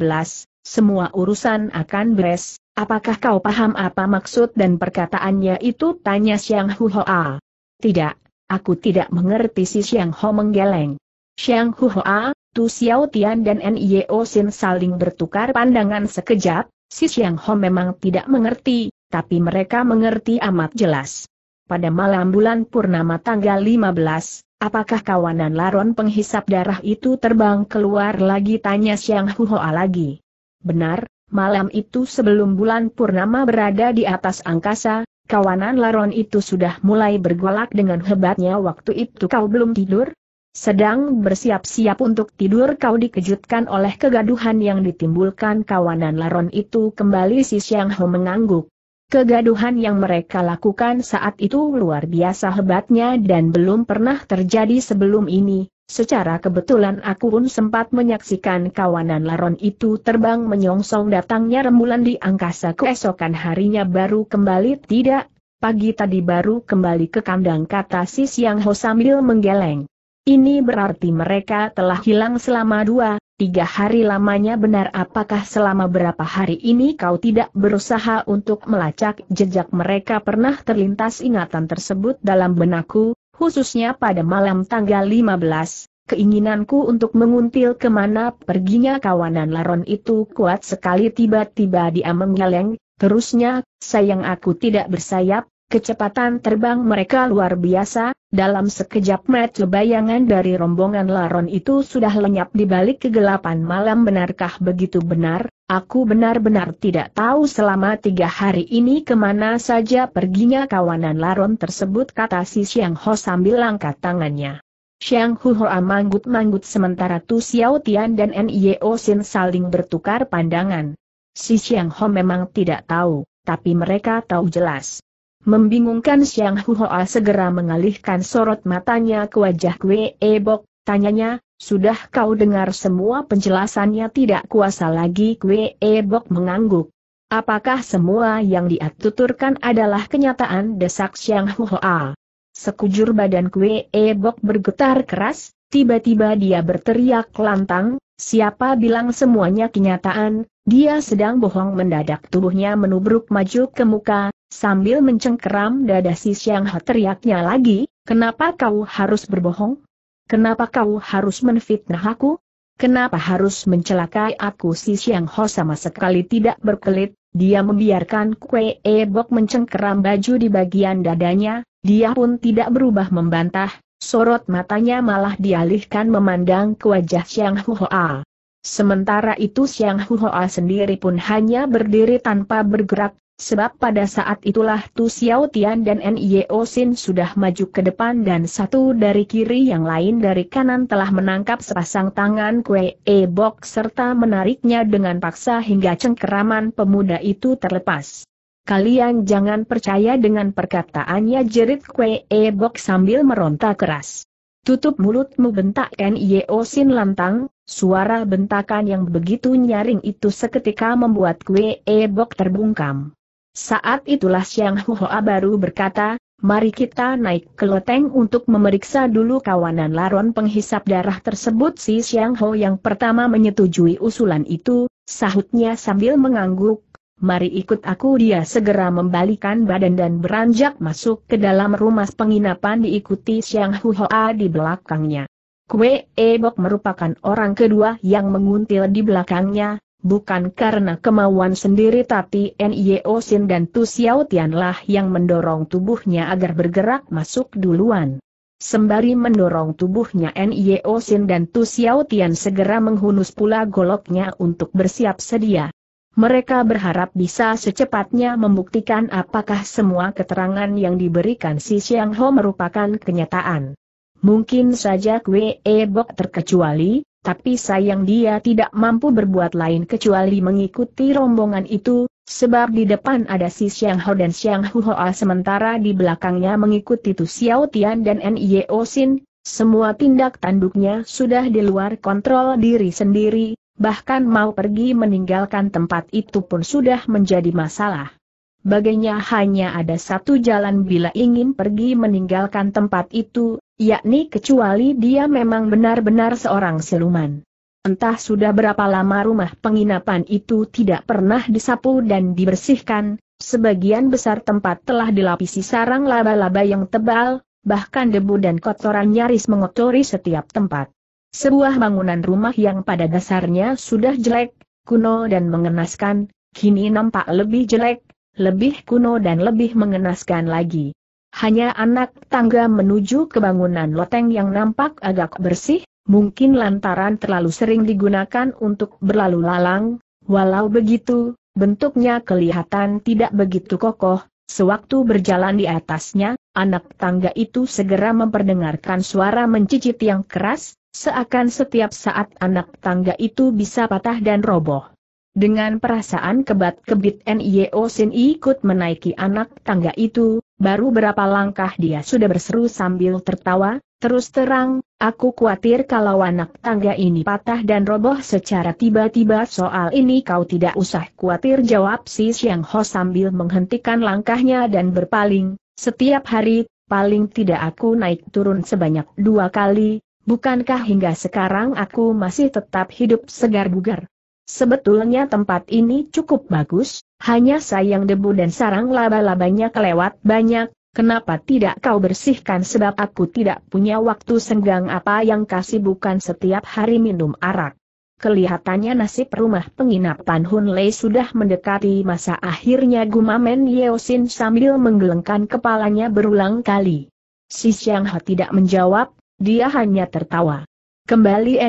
[SPEAKER 1] semua urusan akan beres, apakah kau paham apa maksud dan perkataannya itu tanya Siang Hu Hoa. Tidak, aku tidak mengerti si Siang Ho menggeleng. Siang Hu Hoa, Tu Xiao Tian dan Nio Sin saling bertukar pandangan sekejap, si Xiang Ho memang tidak mengerti, tapi mereka mengerti amat jelas. Pada malam bulan purnama tanggal 15, apakah kawanan laron penghisap darah itu terbang keluar lagi tanya Xiang Huoa lagi. Benar, malam itu sebelum bulan purnama berada di atas angkasa, kawanan laron itu sudah mulai bergolak dengan hebatnya waktu itu kau belum tidur, sedang bersiap-siap untuk tidur kau dikejutkan oleh kegaduhan yang ditimbulkan kawanan laron itu kembali si Yang Ho mengangguk. Kegaduhan yang mereka lakukan saat itu luar biasa hebatnya dan belum pernah terjadi sebelum ini. Secara kebetulan aku pun sempat menyaksikan kawanan laron itu terbang menyongsong datangnya rembulan di angkasa keesokan harinya baru kembali tidak, pagi tadi baru kembali ke kandang kata si Siang Ho sambil menggeleng. Ini berarti mereka telah hilang selama dua, tiga hari lamanya benar apakah selama berapa hari ini kau tidak berusaha untuk melacak jejak mereka pernah terlintas ingatan tersebut dalam benakku, khususnya pada malam tanggal 15, Keinginanku untuk menguntil kemana perginya kawanan laron itu kuat sekali tiba-tiba dia menggeleng, terusnya, sayang aku tidak bersayap, Kecepatan terbang mereka luar biasa, dalam sekejap mata bayangan dari rombongan laron itu sudah lenyap di balik kegelapan malam benarkah begitu benar? Aku benar-benar tidak tahu selama tiga hari ini kemana saja perginya kawanan laron tersebut kata si Siang Ho sambil angkat tangannya. Siang Hu Hoa manggut-manggut sementara Tu Xiao Tian dan N.I.O. Sin saling bertukar pandangan. Si Siang Ho memang tidak tahu, tapi mereka tahu jelas Membingungkan Xiang Huoa segera mengalihkan sorot matanya ke wajah Kwe Bok, tanyanya, sudah kau dengar semua penjelasannya tidak kuasa lagi Kwe Bok mengangguk. Apakah semua yang dia adalah kenyataan desak Xiang Huoa? Sekujur badan Kwe Bok bergetar keras, tiba-tiba dia berteriak lantang, siapa bilang semuanya kenyataan, dia sedang bohong mendadak tubuhnya menubruk maju ke muka, Sambil mencengkeram dada si Siang He teriaknya lagi, kenapa kau harus berbohong? Kenapa kau harus menfitnah aku? Kenapa harus mencelakai aku si Siang Ho sama sekali tidak berkelit, dia membiarkan kue E Bok mencengkeram baju di bagian dadanya, dia pun tidak berubah membantah, sorot matanya malah dialihkan memandang ke wajah Xiang A. Sementara itu Xiang A sendiri pun hanya berdiri tanpa bergerak, Sebab pada saat itulah Tu Xiao Tian dan Nio Sin sudah maju ke depan dan satu dari kiri yang lain dari kanan telah menangkap sepasang tangan Kue E Bok serta menariknya dengan paksa hingga cengkeraman pemuda itu terlepas. Kalian jangan percaya dengan perkataannya jerit Kue E Bok sambil meronta keras. Tutup mulutmu bentak Nio Sin lantang, suara bentakan yang begitu nyaring itu seketika membuat Kue E Bok terbungkam. Saat itulah Siang Hua baru berkata, mari kita naik ke loteng untuk memeriksa dulu kawanan laron penghisap darah tersebut. Si Siang Ho yang pertama menyetujui usulan itu, sahutnya sambil mengangguk. Mari ikut aku dia segera membalikan badan dan beranjak masuk ke dalam rumah penginapan diikuti Siang Hua di belakangnya. Kue Ebok merupakan orang kedua yang menguntil di belakangnya, bukan karena kemauan sendiri tapi Nio Sin dan Tu Xiao Tianlah yang mendorong tubuhnya agar bergerak masuk duluan. Sembari mendorong tubuhnya Nio Sin dan Tu Xiao Tian segera menghunus pula goloknya untuk bersiap sedia. Mereka berharap bisa secepatnya membuktikan apakah semua keterangan yang diberikan si Xiang Ho merupakan kenyataan. Mungkin saja Kwe E Bok terkecuali, tapi sayang dia tidak mampu berbuat lain kecuali mengikuti rombongan itu, sebab di depan ada si Xiang Hao dan Xiang Huoa sementara di belakangnya mengikuti Tu Xiao Tian dan N.I.O. Sin, semua tindak tanduknya sudah di luar kontrol diri sendiri, bahkan mau pergi meninggalkan tempat itu pun sudah menjadi masalah. Baginya hanya ada satu jalan bila ingin pergi meninggalkan tempat itu, yakni kecuali dia memang benar-benar seorang siluman. Entah sudah berapa lama rumah penginapan itu tidak pernah disapu dan dibersihkan, sebagian besar tempat telah dilapisi sarang laba-laba yang tebal, bahkan debu dan kotoran nyaris mengotori setiap tempat. Sebuah bangunan rumah yang pada dasarnya sudah jelek, kuno dan mengenaskan, kini nampak lebih jelek, lebih kuno dan lebih mengenaskan lagi. Hanya anak tangga menuju ke bangunan loteng yang nampak agak bersih, mungkin lantaran terlalu sering digunakan untuk berlalu lalang, walau begitu, bentuknya kelihatan tidak begitu kokoh, sewaktu berjalan di atasnya, anak tangga itu segera memperdengarkan suara mencicit yang keras, seakan setiap saat anak tangga itu bisa patah dan roboh. Dengan perasaan kebat-kebit Nio Sin ikut menaiki anak tangga itu, baru berapa langkah dia sudah berseru sambil tertawa, terus terang, aku khawatir kalau anak tangga ini patah dan roboh secara tiba-tiba soal ini kau tidak usah khawatir jawab si Xiang Ho sambil menghentikan langkahnya dan berpaling, setiap hari, paling tidak aku naik turun sebanyak dua kali, bukankah hingga sekarang aku masih tetap hidup segar bugar. Sebetulnya tempat ini cukup bagus, hanya sayang debu dan sarang laba-labanya kelewat banyak, kenapa tidak kau bersihkan sebab aku tidak punya waktu senggang apa yang kasih bukan setiap hari minum arak. Kelihatannya nasib rumah penginapan Hun Lei sudah mendekati masa akhirnya gumamen Yeosin sambil menggelengkan kepalanya berulang kali. Si Xiang He tidak menjawab, dia hanya tertawa. Kembali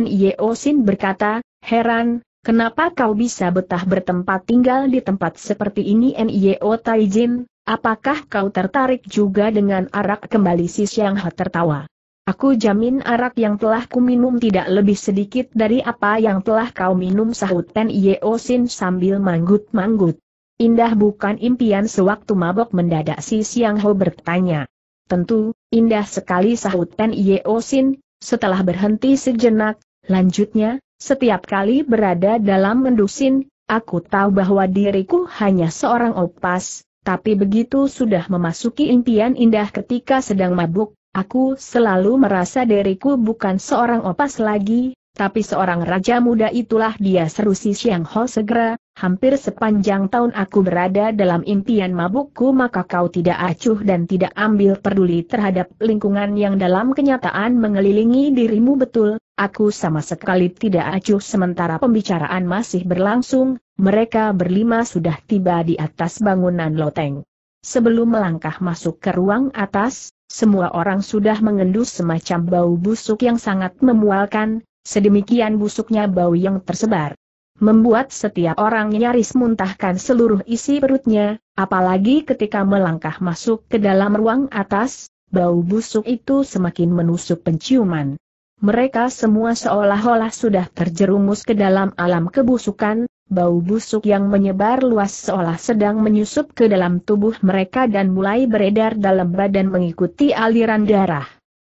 [SPEAKER 1] Sin berkata, heran, Kenapa kau bisa betah bertempat tinggal di tempat seperti ini Nio Taijin? Apakah kau tertarik juga dengan arak kembali si yang He tertawa? Aku jamin arak yang telah kuminum tidak lebih sedikit dari apa yang telah kau minum sahut Nio Sin sambil manggut-manggut. Indah bukan impian sewaktu mabok mendadak si yang Ho bertanya. Tentu, indah sekali sahut Nio Sin, setelah berhenti sejenak, lanjutnya, setiap kali berada dalam mendusin, aku tahu bahwa diriku hanya seorang opas, tapi begitu sudah memasuki impian indah ketika sedang mabuk, aku selalu merasa diriku bukan seorang opas lagi, tapi seorang raja muda itulah dia seru si Xiang Ho segera, hampir sepanjang tahun aku berada dalam impian mabukku maka kau tidak acuh dan tidak ambil peduli terhadap lingkungan yang dalam kenyataan mengelilingi dirimu betul, aku sama sekali tidak acuh sementara pembicaraan masih berlangsung, mereka berlima sudah tiba di atas bangunan loteng. Sebelum melangkah masuk ke ruang atas, semua orang sudah mengendus semacam bau busuk yang sangat memualkan, sedemikian busuknya bau yang tersebar membuat setiap orang nyaris muntahkan seluruh isi perutnya, apalagi ketika melangkah masuk ke dalam ruang atas, bau busuk itu semakin menusuk penciuman. Mereka semua seolah-olah sudah terjerumus ke dalam alam kebusukan, bau busuk yang menyebar luas seolah sedang menyusup ke dalam tubuh mereka dan mulai beredar dalam badan mengikuti aliran darah.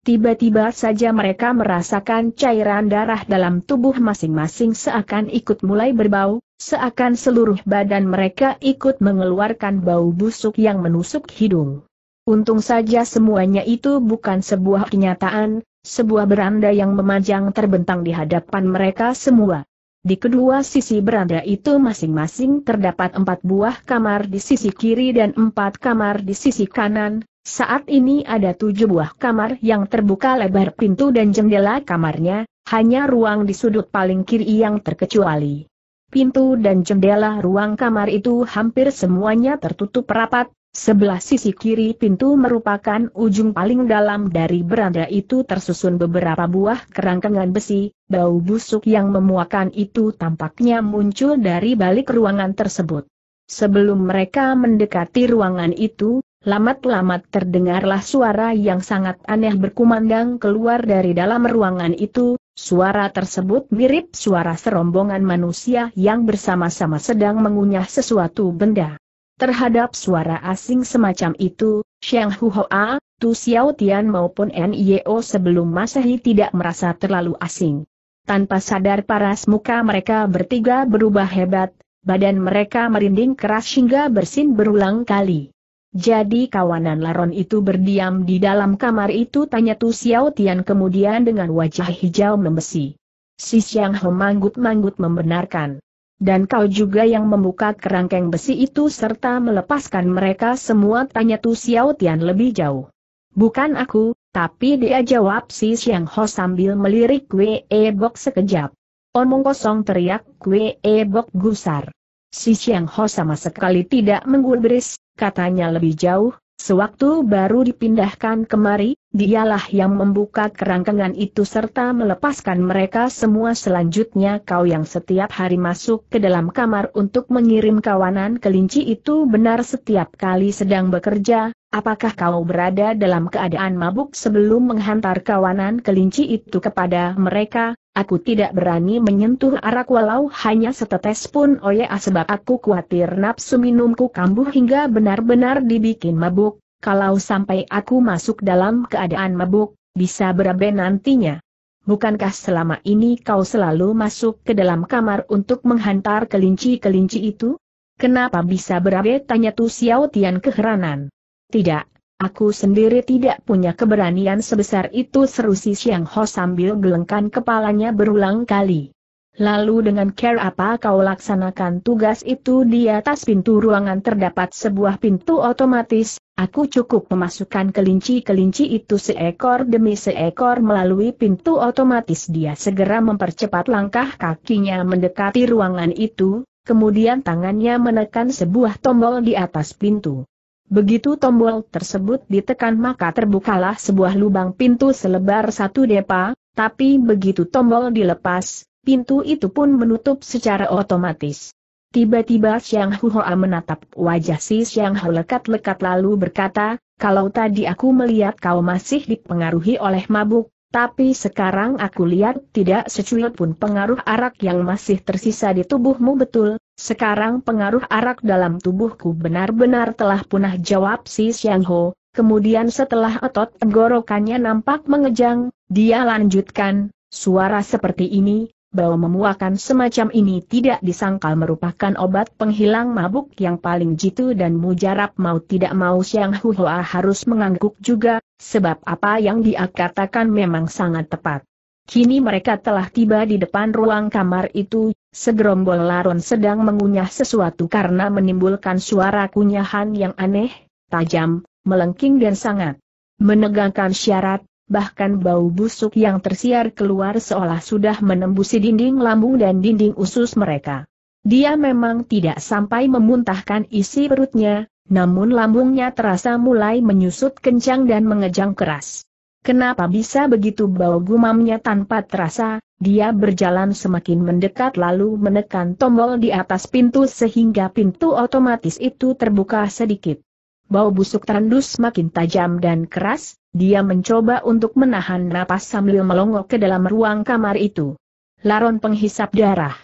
[SPEAKER 1] Tiba-tiba saja mereka merasakan cairan darah dalam tubuh masing-masing seakan ikut mulai berbau, seakan seluruh badan mereka ikut mengeluarkan bau busuk yang menusuk hidung. Untung saja semuanya itu bukan sebuah kenyataan, sebuah beranda yang memanjang terbentang di hadapan mereka semua. Di kedua sisi beranda itu masing-masing terdapat empat buah kamar di sisi kiri dan empat kamar di sisi kanan, saat ini ada tujuh buah kamar yang terbuka lebar pintu dan jendela kamarnya, hanya ruang di sudut paling kiri yang terkecuali. Pintu dan jendela ruang kamar itu hampir semuanya tertutup rapat, sebelah sisi kiri pintu merupakan ujung paling dalam dari beranda itu tersusun beberapa buah kerangkengan besi, bau busuk yang memuakan itu tampaknya muncul dari balik ruangan tersebut. Sebelum mereka mendekati ruangan itu, Lamat-lamat terdengarlah suara yang sangat aneh berkumandang keluar dari dalam ruangan itu, suara tersebut mirip suara serombongan manusia yang bersama-sama sedang mengunyah sesuatu benda. Terhadap suara asing semacam itu, Xiang Huoa, Tu Xiao Tian maupun NIO sebelum Masehi tidak merasa terlalu asing. Tanpa sadar paras muka mereka bertiga berubah hebat, badan mereka merinding keras hingga bersin berulang kali. Jadi kawanan Laron itu berdiam di dalam kamar itu tanya Tu Xiao Tian kemudian dengan wajah hijau membesi. Si Xiang He manggut-manggut membenarkan. Dan kau juga yang membuka kerangkeng besi itu serta melepaskan mereka semua tanya Tu Xiao Tian lebih jauh. Bukan aku, tapi dia jawab si Xiang Ho sambil melirik Wei e Bok sekejap. Omong kosong teriak Wei e Bok gusar. Si Xiang Ho sama sekali tidak menggulbris, katanya lebih jauh, sewaktu baru dipindahkan kemari, dialah yang membuka kerangkengan itu serta melepaskan mereka semua selanjutnya kau yang setiap hari masuk ke dalam kamar untuk mengirim kawanan kelinci itu benar setiap kali sedang bekerja, apakah kau berada dalam keadaan mabuk sebelum menghantar kawanan kelinci itu kepada mereka, Aku tidak berani menyentuh arak walau hanya setetes pun oh sebab aku khawatir nafsu minumku kambuh hingga benar-benar dibikin mabuk, kalau sampai aku masuk dalam keadaan mabuk, bisa berabe nantinya. Bukankah selama ini kau selalu masuk ke dalam kamar untuk menghantar kelinci-kelinci itu? Kenapa bisa berabe tanya Tu Xiao Tian keheranan. Tidak, Aku sendiri tidak punya keberanian sebesar itu seru si Siang Ho sambil gelengkan kepalanya berulang kali. Lalu dengan care apa kau laksanakan tugas itu di atas pintu ruangan terdapat sebuah pintu otomatis, aku cukup memasukkan kelinci-kelinci itu seekor demi seekor melalui pintu otomatis dia segera mempercepat langkah kakinya mendekati ruangan itu, kemudian tangannya menekan sebuah tombol di atas pintu. Begitu tombol tersebut ditekan maka terbukalah sebuah lubang pintu selebar satu depa, tapi begitu tombol dilepas, pintu itu pun menutup secara otomatis. Tiba-tiba Xiang Huhoa menatap wajah si Siang Hu lekat-lekat lalu berkata, kalau tadi aku melihat kau masih dipengaruhi oleh mabuk, tapi sekarang aku lihat tidak secuil pun pengaruh arak yang masih tersisa di tubuhmu betul, sekarang pengaruh arak dalam tubuhku benar-benar telah punah jawab si Xiang Ho, kemudian setelah otot tenggorokannya nampak mengejang, dia lanjutkan, suara seperti ini, bau memuakan semacam ini tidak disangkal merupakan obat penghilang mabuk yang paling jitu dan mujarab mau tidak mau Xiang Hua harus mengangguk juga, sebab apa yang dia katakan memang sangat tepat. Kini mereka telah tiba di depan ruang kamar itu, segerombol laron sedang mengunyah sesuatu karena menimbulkan suara kunyahan yang aneh, tajam, melengking dan sangat menegangkan syarat, bahkan bau busuk yang tersiar keluar seolah sudah menembusi dinding lambung dan dinding usus mereka. Dia memang tidak sampai memuntahkan isi perutnya, namun lambungnya terasa mulai menyusut kencang dan mengejang keras. Kenapa bisa begitu bau gumamnya tanpa terasa, dia berjalan semakin mendekat lalu menekan tombol di atas pintu sehingga pintu otomatis itu terbuka sedikit. Bau busuk terendus makin tajam dan keras, dia mencoba untuk menahan napas sambil melongok ke dalam ruang kamar itu. Laron penghisap darah.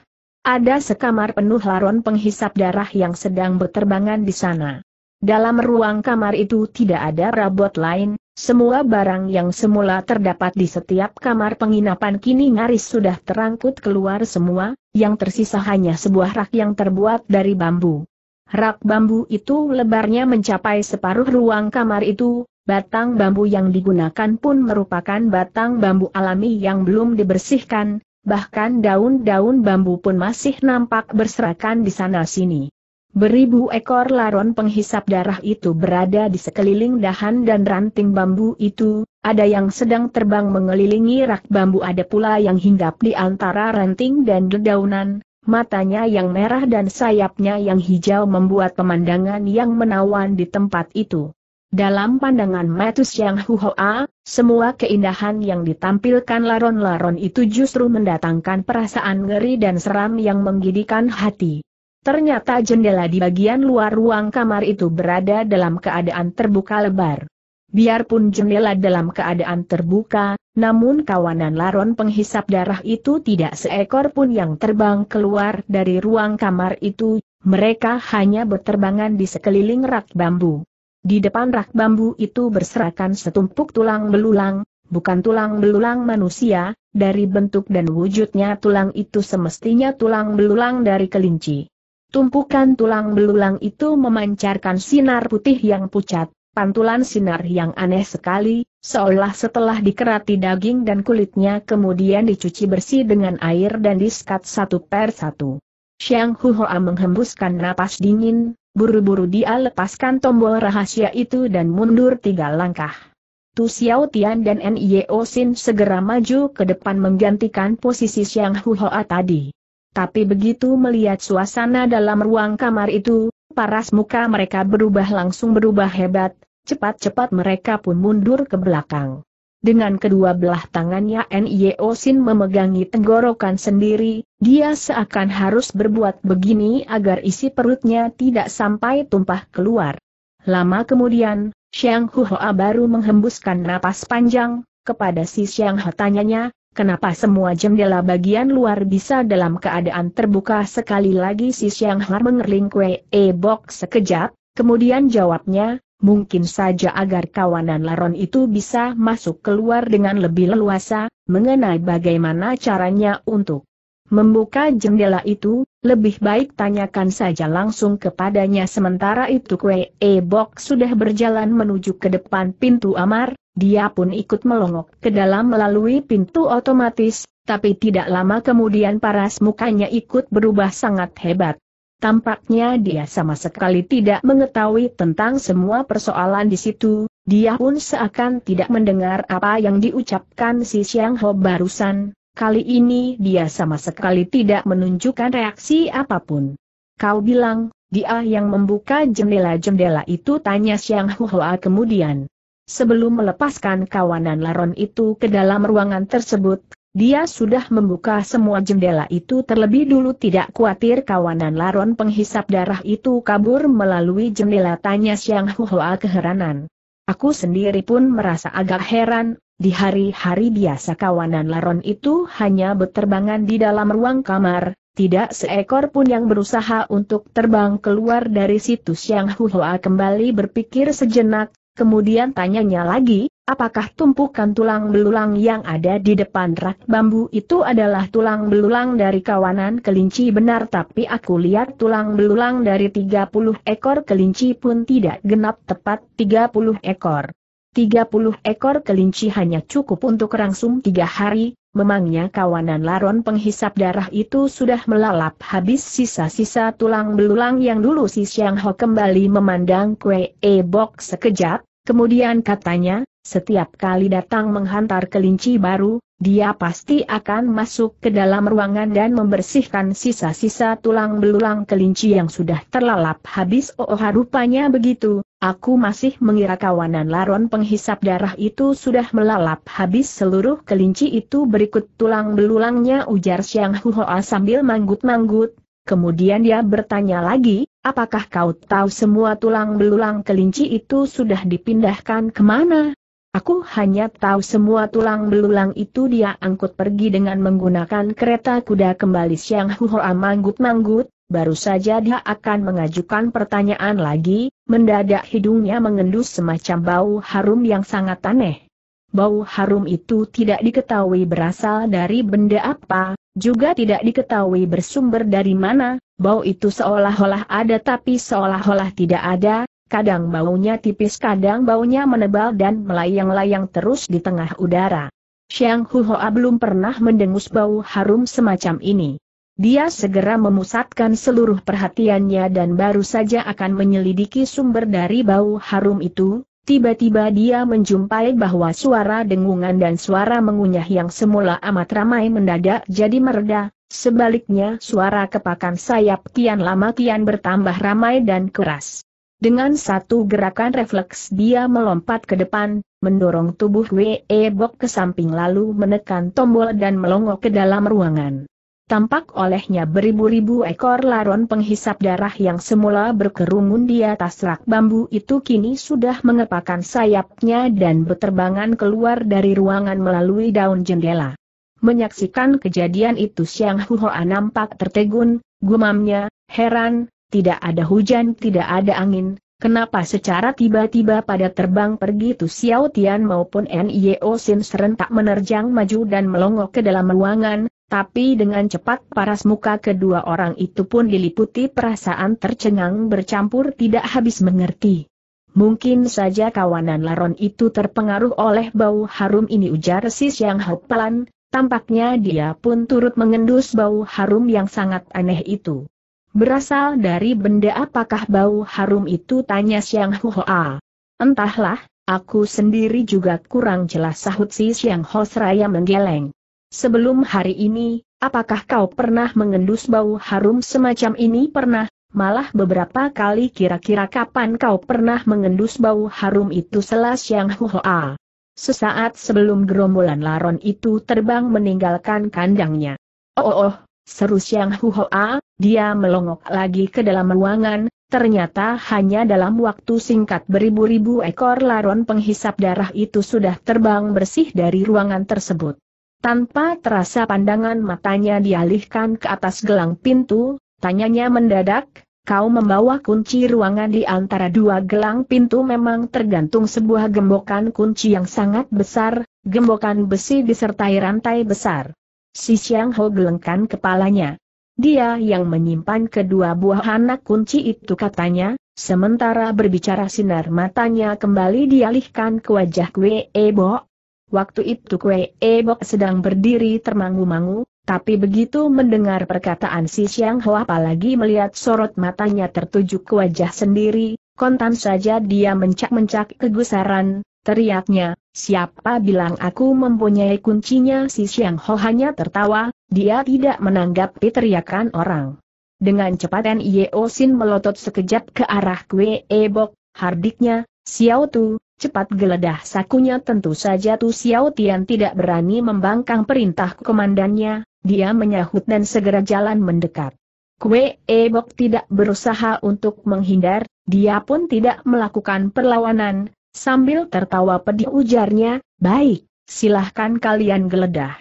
[SPEAKER 1] Ada sekamar penuh laron penghisap darah yang sedang berterbangan di sana. Dalam ruang kamar itu tidak ada perabot lain, semua barang yang semula terdapat di setiap kamar penginapan kini nyaris sudah terangkut keluar semua, yang tersisa hanya sebuah rak yang terbuat dari bambu. Rak bambu itu lebarnya mencapai separuh ruang kamar itu, batang bambu yang digunakan pun merupakan batang bambu alami yang belum dibersihkan, bahkan daun-daun bambu pun masih nampak berserakan di sana-sini. Beribu ekor laron penghisap darah itu berada di sekeliling dahan dan ranting bambu itu, ada yang sedang terbang mengelilingi rak bambu ada pula yang hinggap di antara ranting dan dedaunan, matanya yang merah dan sayapnya yang hijau membuat pemandangan yang menawan di tempat itu. Dalam pandangan Matus Yang Huhoa, semua keindahan yang ditampilkan laron-laron itu justru mendatangkan perasaan ngeri dan seram yang menggidikan hati. Ternyata jendela di bagian luar ruang kamar itu berada dalam keadaan terbuka lebar. Biarpun jendela dalam keadaan terbuka, namun kawanan laron penghisap darah itu tidak seekor pun yang terbang keluar dari ruang kamar itu, mereka hanya berterbangan di sekeliling rak bambu. Di depan rak bambu itu berserakan setumpuk tulang belulang, bukan tulang belulang manusia, dari bentuk dan wujudnya tulang itu semestinya tulang belulang dari kelinci. Tumpukan tulang belulang itu memancarkan sinar putih yang pucat, pantulan sinar yang aneh sekali, seolah setelah dikerati daging dan kulitnya kemudian dicuci bersih dengan air dan diskat satu per satu. Xiang Huhoa menghembuskan napas dingin, buru-buru dia lepaskan tombol rahasia itu dan mundur tiga langkah. Tu Xiao Tian dan N.I.O. Osin segera maju ke depan menggantikan posisi Xiang Huhoa tadi. Tapi begitu melihat suasana dalam ruang kamar itu, paras muka mereka berubah langsung berubah hebat, cepat-cepat mereka pun mundur ke belakang. Dengan kedua belah tangannya Nio Sin memegangi tenggorokan sendiri, dia seakan harus berbuat begini agar isi perutnya tidak sampai tumpah keluar. Lama kemudian, Xiang Huoa baru menghembuskan napas panjang, kepada si Xiang Ho tanyanya, Kenapa semua jendela bagian luar bisa dalam keadaan terbuka sekali lagi si Siang Har mengerling kue e-bok sekejap, kemudian jawabnya, mungkin saja agar kawanan laron itu bisa masuk keluar dengan lebih leluasa, mengenai bagaimana caranya untuk membuka jendela itu, lebih baik tanyakan saja langsung kepadanya sementara itu Kwe E Bok sudah berjalan menuju ke depan pintu amar, dia pun ikut melongok ke dalam melalui pintu otomatis, tapi tidak lama kemudian paras mukanya ikut berubah sangat hebat. Tampaknya dia sama sekali tidak mengetahui tentang semua persoalan di situ, dia pun seakan tidak mendengar apa yang diucapkan si Siang Ho barusan, Kali ini dia sama sekali tidak menunjukkan reaksi apapun. Kau bilang, dia yang membuka jendela-jendela itu tanya Xiang Hua kemudian. Sebelum melepaskan kawanan laron itu ke dalam ruangan tersebut, dia sudah membuka semua jendela itu terlebih dulu tidak khawatir kawanan laron penghisap darah itu kabur melalui jendela tanya Xiang Hua keheranan. Aku sendiri pun merasa agak heran, di hari-hari biasa kawanan Laron itu hanya berterbangan di dalam ruang kamar, tidak seekor pun yang berusaha untuk terbang keluar dari situs yang Huhoa kembali berpikir sejenak, Kemudian tanyanya lagi, apakah tumpukan tulang belulang yang ada di depan rak bambu itu adalah tulang belulang dari kawanan kelinci benar tapi aku lihat tulang belulang dari 30 ekor kelinci pun tidak genap tepat 30 ekor. 30 ekor kelinci hanya cukup untuk rangsum tiga hari, memangnya kawanan laron penghisap darah itu sudah melalap habis sisa-sisa tulang belulang yang dulu si Siang Ho kembali memandang kue e-box sekejap, Kemudian katanya, setiap kali datang menghantar kelinci baru, dia pasti akan masuk ke dalam ruangan dan membersihkan sisa-sisa tulang belulang kelinci yang sudah terlalap habis. Oh, oh rupanya begitu, aku masih mengira kawanan laron penghisap darah itu sudah melalap habis seluruh kelinci itu berikut tulang belulangnya ujar Xiang Huoa sambil manggut-manggut, Kemudian dia bertanya lagi, apakah kau tahu semua tulang belulang kelinci itu sudah dipindahkan kemana? Aku hanya tahu semua tulang belulang itu dia angkut pergi dengan menggunakan kereta kuda kembali siang huhoa manggut-manggut, Baru saja dia akan mengajukan pertanyaan lagi, mendadak hidungnya mengendus semacam bau harum yang sangat aneh. Bau harum itu tidak diketahui berasal dari benda apa, juga tidak diketahui bersumber dari mana, bau itu seolah-olah ada tapi seolah-olah tidak ada, kadang baunya tipis kadang baunya menebal dan melayang-layang terus di tengah udara. Xiang Huhoa belum pernah mendengus bau harum semacam ini. Dia segera memusatkan seluruh perhatiannya dan baru saja akan menyelidiki sumber dari bau harum itu, Tiba-tiba dia menjumpai bahwa suara dengungan dan suara mengunyah yang semula amat ramai mendadak jadi mereda, sebaliknya suara kepakan sayap kian lama kian bertambah ramai dan keras. Dengan satu gerakan refleks dia melompat ke depan, mendorong tubuh Wee Bok ke samping lalu menekan tombol dan melongok ke dalam ruangan. Tampak olehnya beribu-ribu ekor laron penghisap darah yang semula berkerumun di atas rak bambu itu kini sudah mengepakkan sayapnya dan berterbangan keluar dari ruangan melalui daun jendela. Menyaksikan kejadian itu Siang Huhoa nampak tertegun, gumamnya, heran, tidak ada hujan tidak ada angin, Kenapa secara tiba-tiba pada terbang pergi itu? Xiao Tian maupun N.I.O. Sin serentak menerjang maju dan melongok ke dalam ruangan, tapi dengan cepat paras muka kedua orang itu pun diliputi perasaan tercengang bercampur tidak habis mengerti. Mungkin saja kawanan laron itu terpengaruh oleh bau harum ini ujar Sis yang Hao Pelan, tampaknya dia pun turut mengendus bau harum yang sangat aneh itu. Berasal dari benda apakah bau harum itu tanya Siang Hoa. Entahlah, aku sendiri juga kurang jelas sahut Sis yang Ho seraya menggeleng. Sebelum hari ini, apakah kau pernah mengendus bau harum semacam ini pernah? Malah beberapa kali kira-kira kapan kau pernah mengendus bau harum itu selas yang huhoa. Sesaat sebelum gerombolan laron itu terbang meninggalkan kandangnya. Oh, oh, oh seru Siang Huhoa, dia melongok lagi ke dalam ruangan, ternyata hanya dalam waktu singkat beribu-ribu ekor laron penghisap darah itu sudah terbang bersih dari ruangan tersebut. Tanpa terasa pandangan matanya dialihkan ke atas gelang pintu, tanyanya mendadak, kau membawa kunci ruangan di antara dua gelang pintu memang tergantung sebuah gembokan kunci yang sangat besar, gembokan besi disertai rantai besar. Si Xiang Ho gelengkan kepalanya. Dia yang menyimpan kedua buah anak kunci itu katanya, sementara berbicara sinar matanya kembali dialihkan ke wajah Kwe Ebo, Waktu itu Kue Ebok sedang berdiri termangu-mangu, tapi begitu mendengar perkataan si Siang Hoa apalagi melihat sorot matanya tertuju ke wajah sendiri, kontan saja dia mencak-mencak kegusaran, teriaknya, siapa bilang aku mempunyai kuncinya si Siang Ho hanya tertawa, dia tidak menanggapi teriakan orang. Dengan cepat N.I.O. E Osin melotot sekejap ke arah Kue Ebok, hardiknya, Xiao Tu, cepat geledah sakunya tentu saja Tu Xiao Tian tidak berani membangkang perintah komandannya, dia menyahut dan segera jalan mendekat. Kue Ebok tidak berusaha untuk menghindar, dia pun tidak melakukan perlawanan, sambil tertawa pedih ujarnya, baik, silahkan kalian geledah.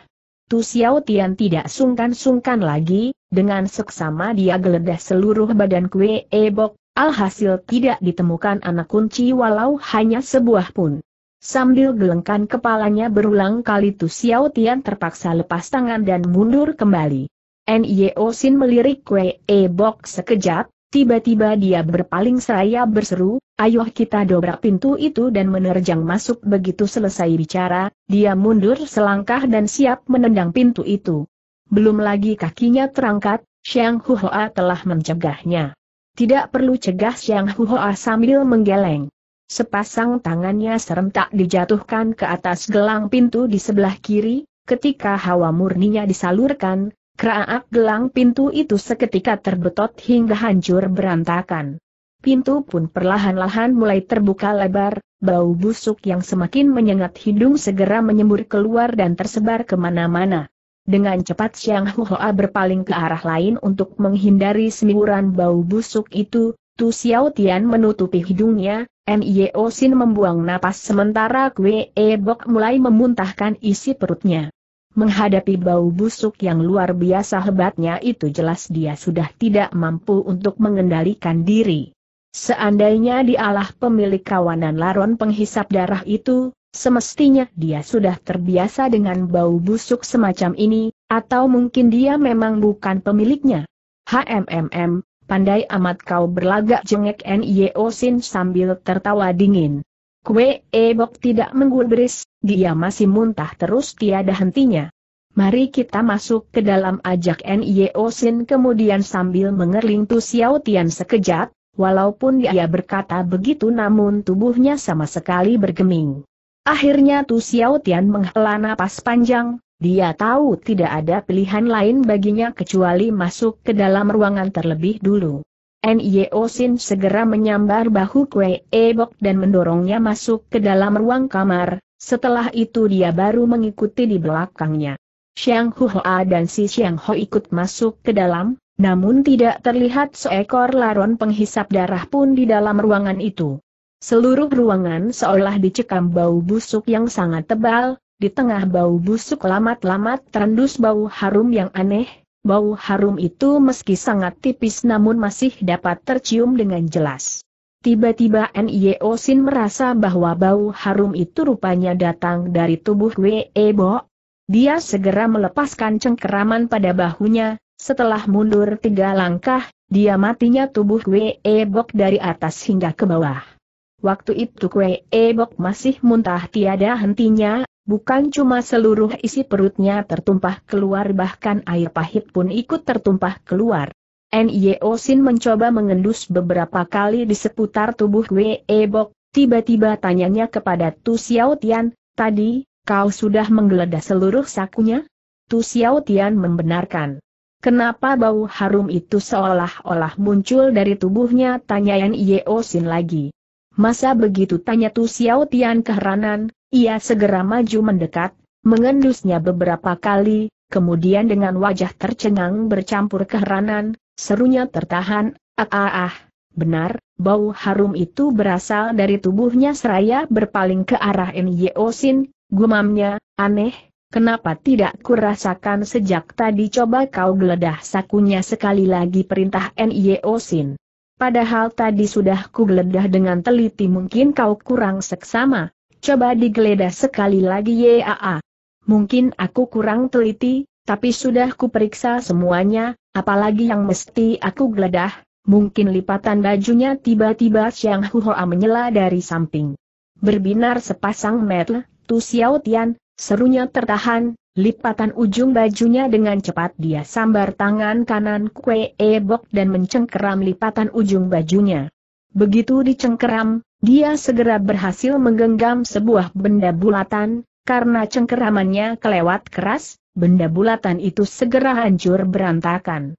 [SPEAKER 1] Tu Xiao Tian tidak sungkan-sungkan lagi, dengan seksama dia geledah seluruh badan Kue Ebok, Alhasil tidak ditemukan anak kunci walau hanya sebuah pun. Sambil gelengkan kepalanya berulang kali Tu Xiao Tian terpaksa lepas tangan dan mundur kembali. Nio Sin melirik Kue E Bok sekejap, tiba-tiba dia berpaling seraya berseru, ayo kita dobrak pintu itu dan menerjang masuk begitu selesai bicara, dia mundur selangkah dan siap menendang pintu itu. Belum lagi kakinya terangkat, Xiang Huhoa telah mencegahnya. Tidak perlu cegah siang Huoa sambil menggeleng. Sepasang tangannya serentak dijatuhkan ke atas gelang pintu di sebelah kiri, ketika hawa murninya disalurkan, Kraak gelang pintu itu seketika terbetot hingga hancur berantakan. Pintu pun perlahan-lahan mulai terbuka lebar, bau busuk yang semakin menyengat hidung segera menyembur keluar dan tersebar kemana-mana. Dengan cepat Xiang Hua berpaling ke arah lain untuk menghindari semburan bau busuk itu, Tu Xiao Tian menutupi hidungnya, Nio Sin membuang napas sementara Kwe E Bok mulai memuntahkan isi perutnya. Menghadapi bau busuk yang luar biasa hebatnya itu jelas dia sudah tidak mampu untuk mengendalikan diri. Seandainya dialah pemilik kawanan laron penghisap darah itu, Semestinya dia sudah terbiasa dengan bau busuk semacam ini, atau mungkin dia memang bukan pemiliknya. HMMM, pandai amat kau berlagak jengek Nio Sin sambil tertawa dingin. Kue Ebok tidak menggulbris, dia masih muntah terus tiada hentinya. Mari kita masuk ke dalam ajak Nio Sin kemudian sambil mengerling Tu Xiao Tian sekejap, walaupun dia berkata begitu namun tubuhnya sama sekali bergeming. Akhirnya Tu Xiao Tian menghela napas panjang, dia tahu tidak ada pilihan lain baginya kecuali masuk ke dalam ruangan terlebih dulu. Nio Sin segera menyambar bahu Kue Ebok dan mendorongnya masuk ke dalam ruang kamar, setelah itu dia baru mengikuti di belakangnya. Xiang Huhoa dan si Xiang Ho ikut masuk ke dalam, namun tidak terlihat seekor laron penghisap darah pun di dalam ruangan itu. Seluruh ruangan seolah dicekam bau busuk yang sangat tebal, di tengah bau busuk lamat-lamat terendus bau harum yang aneh, bau harum itu meski sangat tipis namun masih dapat tercium dengan jelas. Tiba-tiba Nio Sin merasa bahwa bau harum itu rupanya datang dari tubuh Wee Bo. Dia segera melepaskan cengkeraman pada bahunya, setelah mundur tiga langkah, dia matinya tubuh Wee Bok dari atas hingga ke bawah. Waktu itu Kue Ebok masih muntah tiada hentinya, bukan cuma seluruh isi perutnya tertumpah keluar bahkan air pahit pun ikut tertumpah keluar. N.Y.O. Sin mencoba mengendus beberapa kali di seputar tubuh Kue Ebok, tiba-tiba tanyanya kepada Tu Xiao Tian, tadi, kau sudah menggeledah seluruh sakunya? Tu Xiao Tian membenarkan. Kenapa bau harum itu seolah-olah muncul dari tubuhnya tanya N.Y.O. Yeo Sin lagi. Masa begitu tanya Tu Xiao Tian keheranan, ia segera maju mendekat, mengendusnya beberapa kali, kemudian dengan wajah tercengang bercampur keheranan, serunya tertahan, ah ah ah, benar, bau harum itu berasal dari tubuhnya seraya berpaling ke arah Nyo Sin, gumamnya, aneh, Kenapa tidak kurasakan sejak tadi coba kau geledah sakunya sekali lagi perintah Nyo Sin. Padahal tadi sudah kugeledah dengan teliti mungkin kau kurang seksama. Coba digeledah sekali lagi YAA. Mungkin aku kurang teliti, tapi sudah kuperiksa semuanya, apalagi yang mesti aku geledah. Mungkin lipatan bajunya tiba-tiba siang Huhoa menyela dari samping. Berbinar sepasang metel, Tu Xiao Tian, serunya tertahan, Lipatan ujung bajunya dengan cepat dia sambar tangan kanan kue ebok dan mencengkeram lipatan ujung bajunya. Begitu dicengkeram, dia segera berhasil menggenggam sebuah benda bulatan, karena cengkeramannya kelewat keras, benda bulatan itu segera hancur berantakan.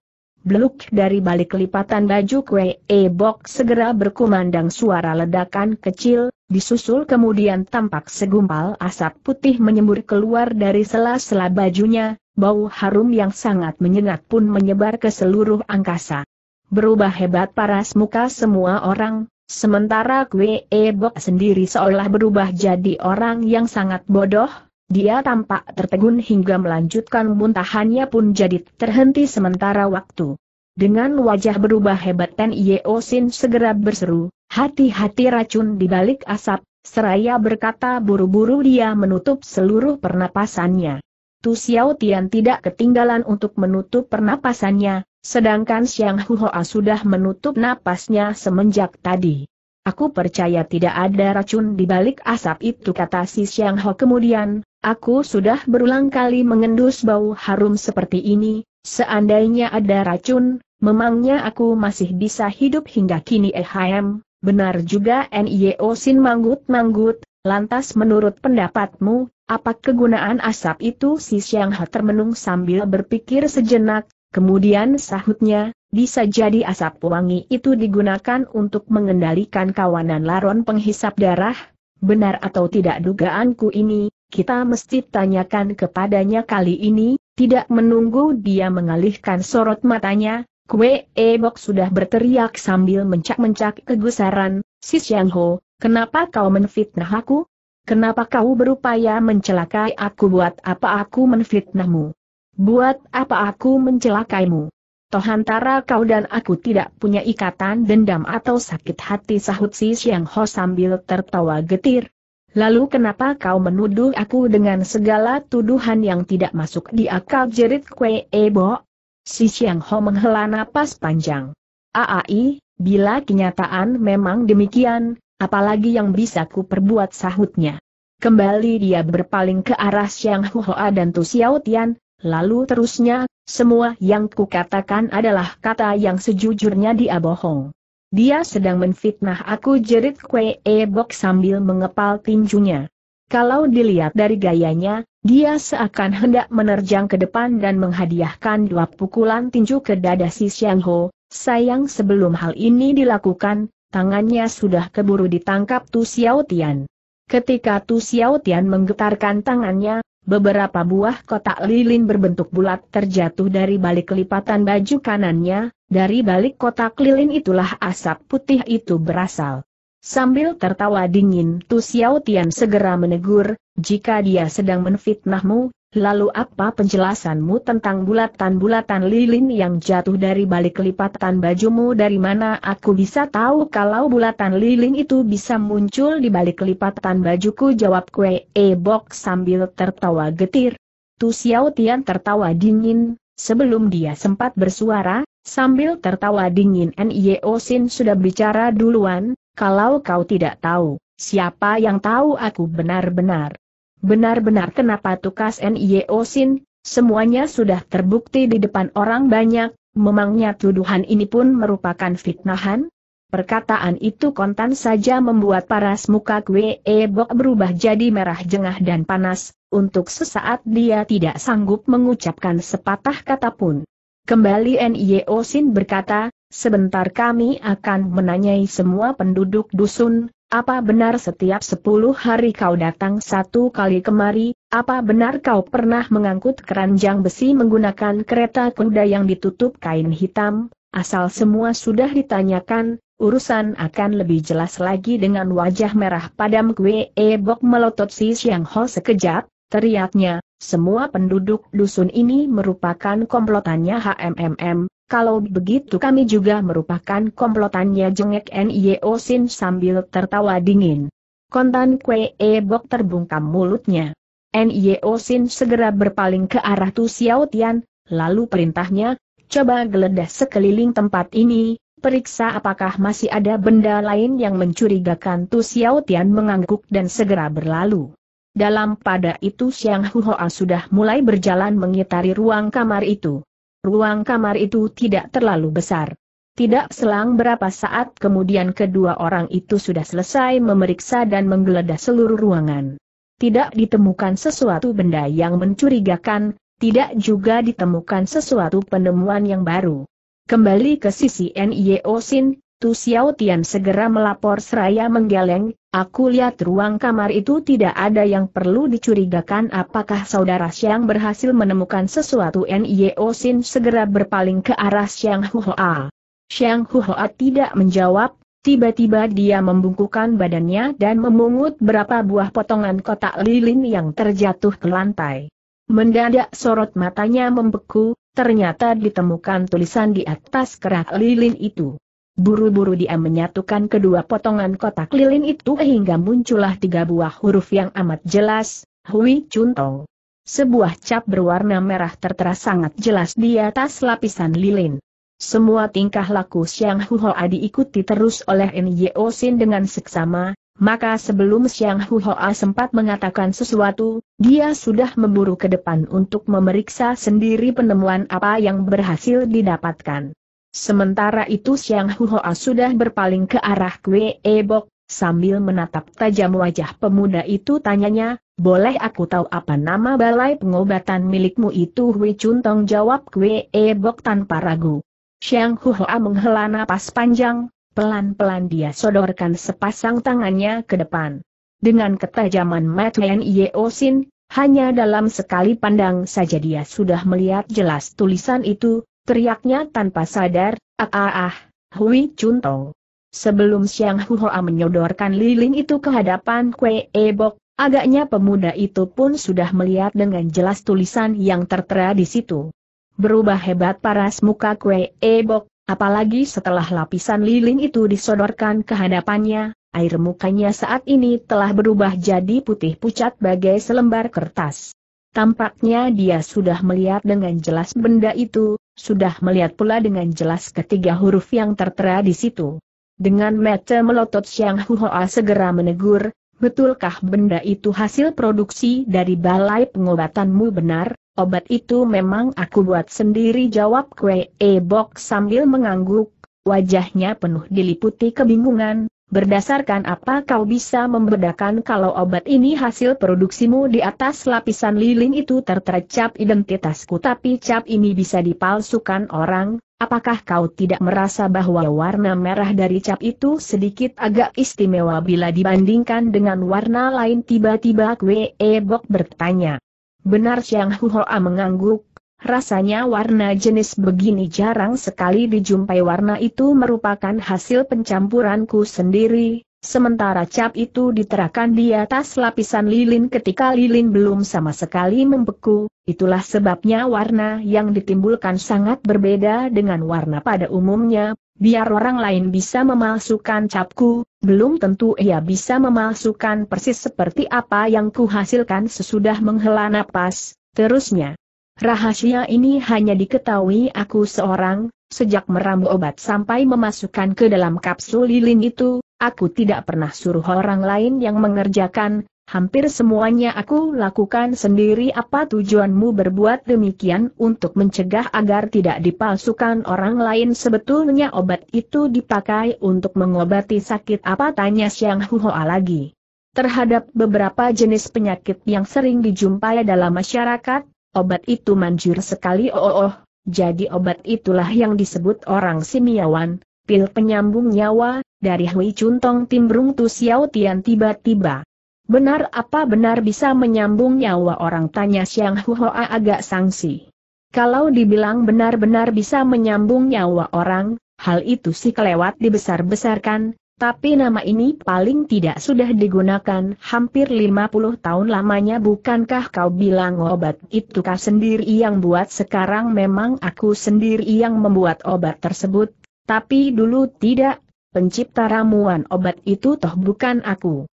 [SPEAKER 1] Beluk dari balik lipatan baju kue ebok segera berkumandang suara ledakan kecil, disusul kemudian tampak segumpal asap putih menyembur keluar dari sela-sela bajunya, bau harum yang sangat menyengat pun menyebar ke seluruh angkasa. Berubah hebat paras muka semua orang, sementara kue ebok sendiri seolah berubah jadi orang yang sangat bodoh, dia tampak tertegun hingga melanjutkan muntahannya pun jadi terhenti sementara waktu. Dengan wajah berubah hebat Ten Yeo Sin segera berseru, hati-hati racun di balik asap, seraya berkata buru-buru dia menutup seluruh pernapasannya. Tu Xiao Tian tidak ketinggalan untuk menutup pernapasannya, sedangkan Xiang Huoa sudah menutup napasnya semenjak tadi. Aku percaya tidak ada racun di balik asap itu kata si Xiang Ho kemudian, Aku sudah berulang kali mengendus bau harum seperti ini, seandainya ada racun, memangnya aku masih bisa hidup hingga kini Eh, ehm, benar juga NIO Sin manggut-manggut, lantas menurut pendapatmu, apa kegunaan asap itu si Siang Ha termenung sambil berpikir sejenak, kemudian sahutnya, bisa jadi asap wangi itu digunakan untuk mengendalikan kawanan laron penghisap darah? Benar atau tidak dugaanku ini, kita mesti tanyakan kepadanya kali ini, tidak menunggu dia mengalihkan sorot matanya, Kue Ebok sudah berteriak sambil mencak-mencak kegusaran, Sis Yang Ho, kenapa kau menfitnah aku? Kenapa kau berupaya mencelakai aku buat apa aku menfitnahmu? Buat apa aku mencelakaimu? Toh antara kau dan aku tidak punya ikatan dendam atau sakit hati sahut Sis Yang Ho sambil tertawa getir. Lalu kenapa kau menuduh aku dengan segala tuduhan yang tidak masuk di akal jerit kue ebo? Si Xiang Ho menghela napas panjang. Aai, bila kenyataan memang demikian, apalagi yang bisa ku perbuat sahutnya. Kembali dia berpaling ke arah Xiang Hoa dan Tu Xiao Tian, lalu terusnya, semua yang kukatakan adalah kata yang sejujurnya dia bohong. Dia sedang menfitnah aku jerit Kwe e Bok sambil mengepal tinjunya. Kalau dilihat dari gayanya, dia seakan hendak menerjang ke depan dan menghadiahkan dua pukulan tinju ke dada si Xiang Ho. Sayang sebelum hal ini dilakukan, tangannya sudah keburu ditangkap Tu Xiao Tian. Ketika Tu Xiao Tian menggetarkan tangannya, beberapa buah kotak lilin berbentuk bulat terjatuh dari balik lipatan baju kanannya, dari balik kotak lilin itulah asap putih itu berasal. Sambil tertawa dingin Tu Xiao Tian segera menegur, jika dia sedang menfitnahmu, lalu apa penjelasanmu tentang bulatan-bulatan lilin yang jatuh dari balik lipatan bajumu dari mana aku bisa tahu kalau bulatan lilin itu bisa muncul di balik lipatan bajuku jawab kue E Bok sambil tertawa getir. Tu Xiao Tian tertawa dingin, sebelum dia sempat bersuara, Sambil tertawa dingin Nio Sin sudah bicara duluan, kalau kau tidak tahu, siapa yang tahu aku benar-benar. Benar-benar kenapa tukas Nio Sin, semuanya sudah terbukti di depan orang banyak, memangnya tuduhan ini pun merupakan fitnahan? Perkataan itu kontan saja membuat paras muka Kwe e Bok berubah jadi merah jengah dan panas, untuk sesaat dia tidak sanggup mengucapkan sepatah kata pun. Kembali NIO Sin berkata, sebentar kami akan menanyai semua penduduk dusun, apa benar setiap sepuluh hari kau datang satu kali kemari, apa benar kau pernah mengangkut keranjang besi menggunakan kereta kuda yang ditutup kain hitam, asal semua sudah ditanyakan, urusan akan lebih jelas lagi dengan wajah merah padam kue ebok melotot si Siang Ho sekejap, teriaknya, semua penduduk dusun ini merupakan komplotannya HMMM, kalau begitu kami juga merupakan komplotannya jengek N.I.O. Sin sambil tertawa dingin. Kontan Kwe e Bok terbungkam mulutnya. N.I.O. Sin segera berpaling ke arah Tu Xiao Tian, lalu perintahnya, coba geledah sekeliling tempat ini, periksa apakah masih ada benda lain yang mencurigakan Tu Xiao Tian mengangguk dan segera berlalu. Dalam pada itu Siang Huhoa sudah mulai berjalan mengitari ruang kamar itu. Ruang kamar itu tidak terlalu besar. Tidak selang berapa saat kemudian kedua orang itu sudah selesai memeriksa dan menggeledah seluruh ruangan. Tidak ditemukan sesuatu benda yang mencurigakan, tidak juga ditemukan sesuatu penemuan yang baru. Kembali ke sisi NIO e Sin, Tu Xiao Tian segera melapor seraya menggeleng, Aku lihat ruang kamar itu tidak ada yang perlu dicurigakan apakah saudara Xiang berhasil menemukan sesuatu Nio Sin segera berpaling ke arah Siang Huhoa. Siang Huhoa tidak menjawab, tiba-tiba dia membungkukkan badannya dan memungut berapa buah potongan kotak lilin yang terjatuh ke lantai. Mendadak sorot matanya membeku, ternyata ditemukan tulisan di atas kerak lilin itu. Buru-buru dia menyatukan kedua potongan kotak lilin itu hingga muncullah tiga buah huruf yang amat jelas, Hui Chuntong. Sebuah cap berwarna merah tertera sangat jelas di atas lapisan lilin. Semua tingkah laku Xiang Huhoa diikuti terus oleh N.Y.O. Sin dengan seksama, maka sebelum Xiang Huhoa sempat mengatakan sesuatu, dia sudah memburu ke depan untuk memeriksa sendiri penemuan apa yang berhasil didapatkan. Sementara itu Siang Huhoa sudah berpaling ke arah Kwe Ebok, sambil menatap tajam wajah pemuda itu tanyanya, boleh aku tahu apa nama balai pengobatan milikmu itu Hui Chun Tong jawab Kwe Ebok tanpa ragu. Siang Huhoa menghela napas panjang, pelan-pelan dia sodorkan sepasang tangannya ke depan. Dengan ketajaman Matuen Sin, hanya dalam sekali pandang saja dia sudah melihat jelas tulisan itu, Teriaknya tanpa sadar, ah ah ah, Hui Chun Tong. Sebelum Hu Hoa menyodorkan lilin itu ke hadapan Kue Bok, agaknya pemuda itu pun sudah melihat dengan jelas tulisan yang tertera di situ. Berubah hebat paras muka Kue Bok, apalagi setelah lapisan lilin itu disodorkan ke hadapannya, air mukanya saat ini telah berubah jadi putih pucat bagai selembar kertas. Tampaknya dia sudah melihat dengan jelas benda itu, sudah melihat pula dengan jelas ketiga huruf yang tertera di situ. Dengan mata melotot Siang Huoa segera menegur, betulkah benda itu hasil produksi dari balai pengobatanmu benar? Obat itu memang aku buat sendiri jawab Kwe Ebok sambil mengangguk, wajahnya penuh diliputi kebingungan, berdasarkan apa kau bisa membedakan kalau obat ini hasil produksimu di atas lapisan lilin itu tertera cap identitasku tapi cap ini bisa dipalsukan orang, apakah kau tidak merasa bahwa warna merah dari cap itu sedikit agak istimewa bila dibandingkan dengan warna lain tiba-tiba Kwe bok bertanya. Benar Xiang Huhoa mengangguk, Rasanya warna jenis begini jarang sekali dijumpai warna itu merupakan hasil pencampuranku sendiri, sementara cap itu diterakan di atas lapisan lilin ketika lilin belum sama sekali membeku, itulah sebabnya warna yang ditimbulkan sangat berbeda dengan warna pada umumnya, biar orang lain bisa memalsukan capku, belum tentu ia bisa memalsukan persis seperti apa yang kuhasilkan sesudah menghela napas, terusnya. Rahasia ini hanya diketahui aku seorang, sejak meramu obat sampai memasukkan ke dalam kapsul lilin itu, aku tidak pernah suruh orang lain yang mengerjakan, hampir semuanya aku lakukan sendiri apa tujuanmu berbuat demikian untuk mencegah agar tidak dipalsukan orang lain sebetulnya obat itu dipakai untuk mengobati sakit apa tanya Siang Huhoa lagi. Terhadap beberapa jenis penyakit yang sering dijumpai dalam masyarakat, Obat itu manjur sekali oh, oh oh, jadi obat itulah yang disebut orang simiawan, pil penyambung nyawa, dari Hui Chuntong Timbrung Tu Xiao Tian tiba-tiba. Benar apa benar bisa menyambung nyawa orang tanya Xiang Huoa agak sangsi. Kalau dibilang benar-benar bisa menyambung nyawa orang, hal itu sih kelewat dibesar-besarkan, tapi nama ini paling tidak sudah digunakan hampir 50 tahun lamanya bukankah kau bilang obat itu kau sendiri yang buat sekarang memang aku sendiri yang membuat obat tersebut, tapi dulu tidak, pencipta ramuan obat itu toh bukan aku.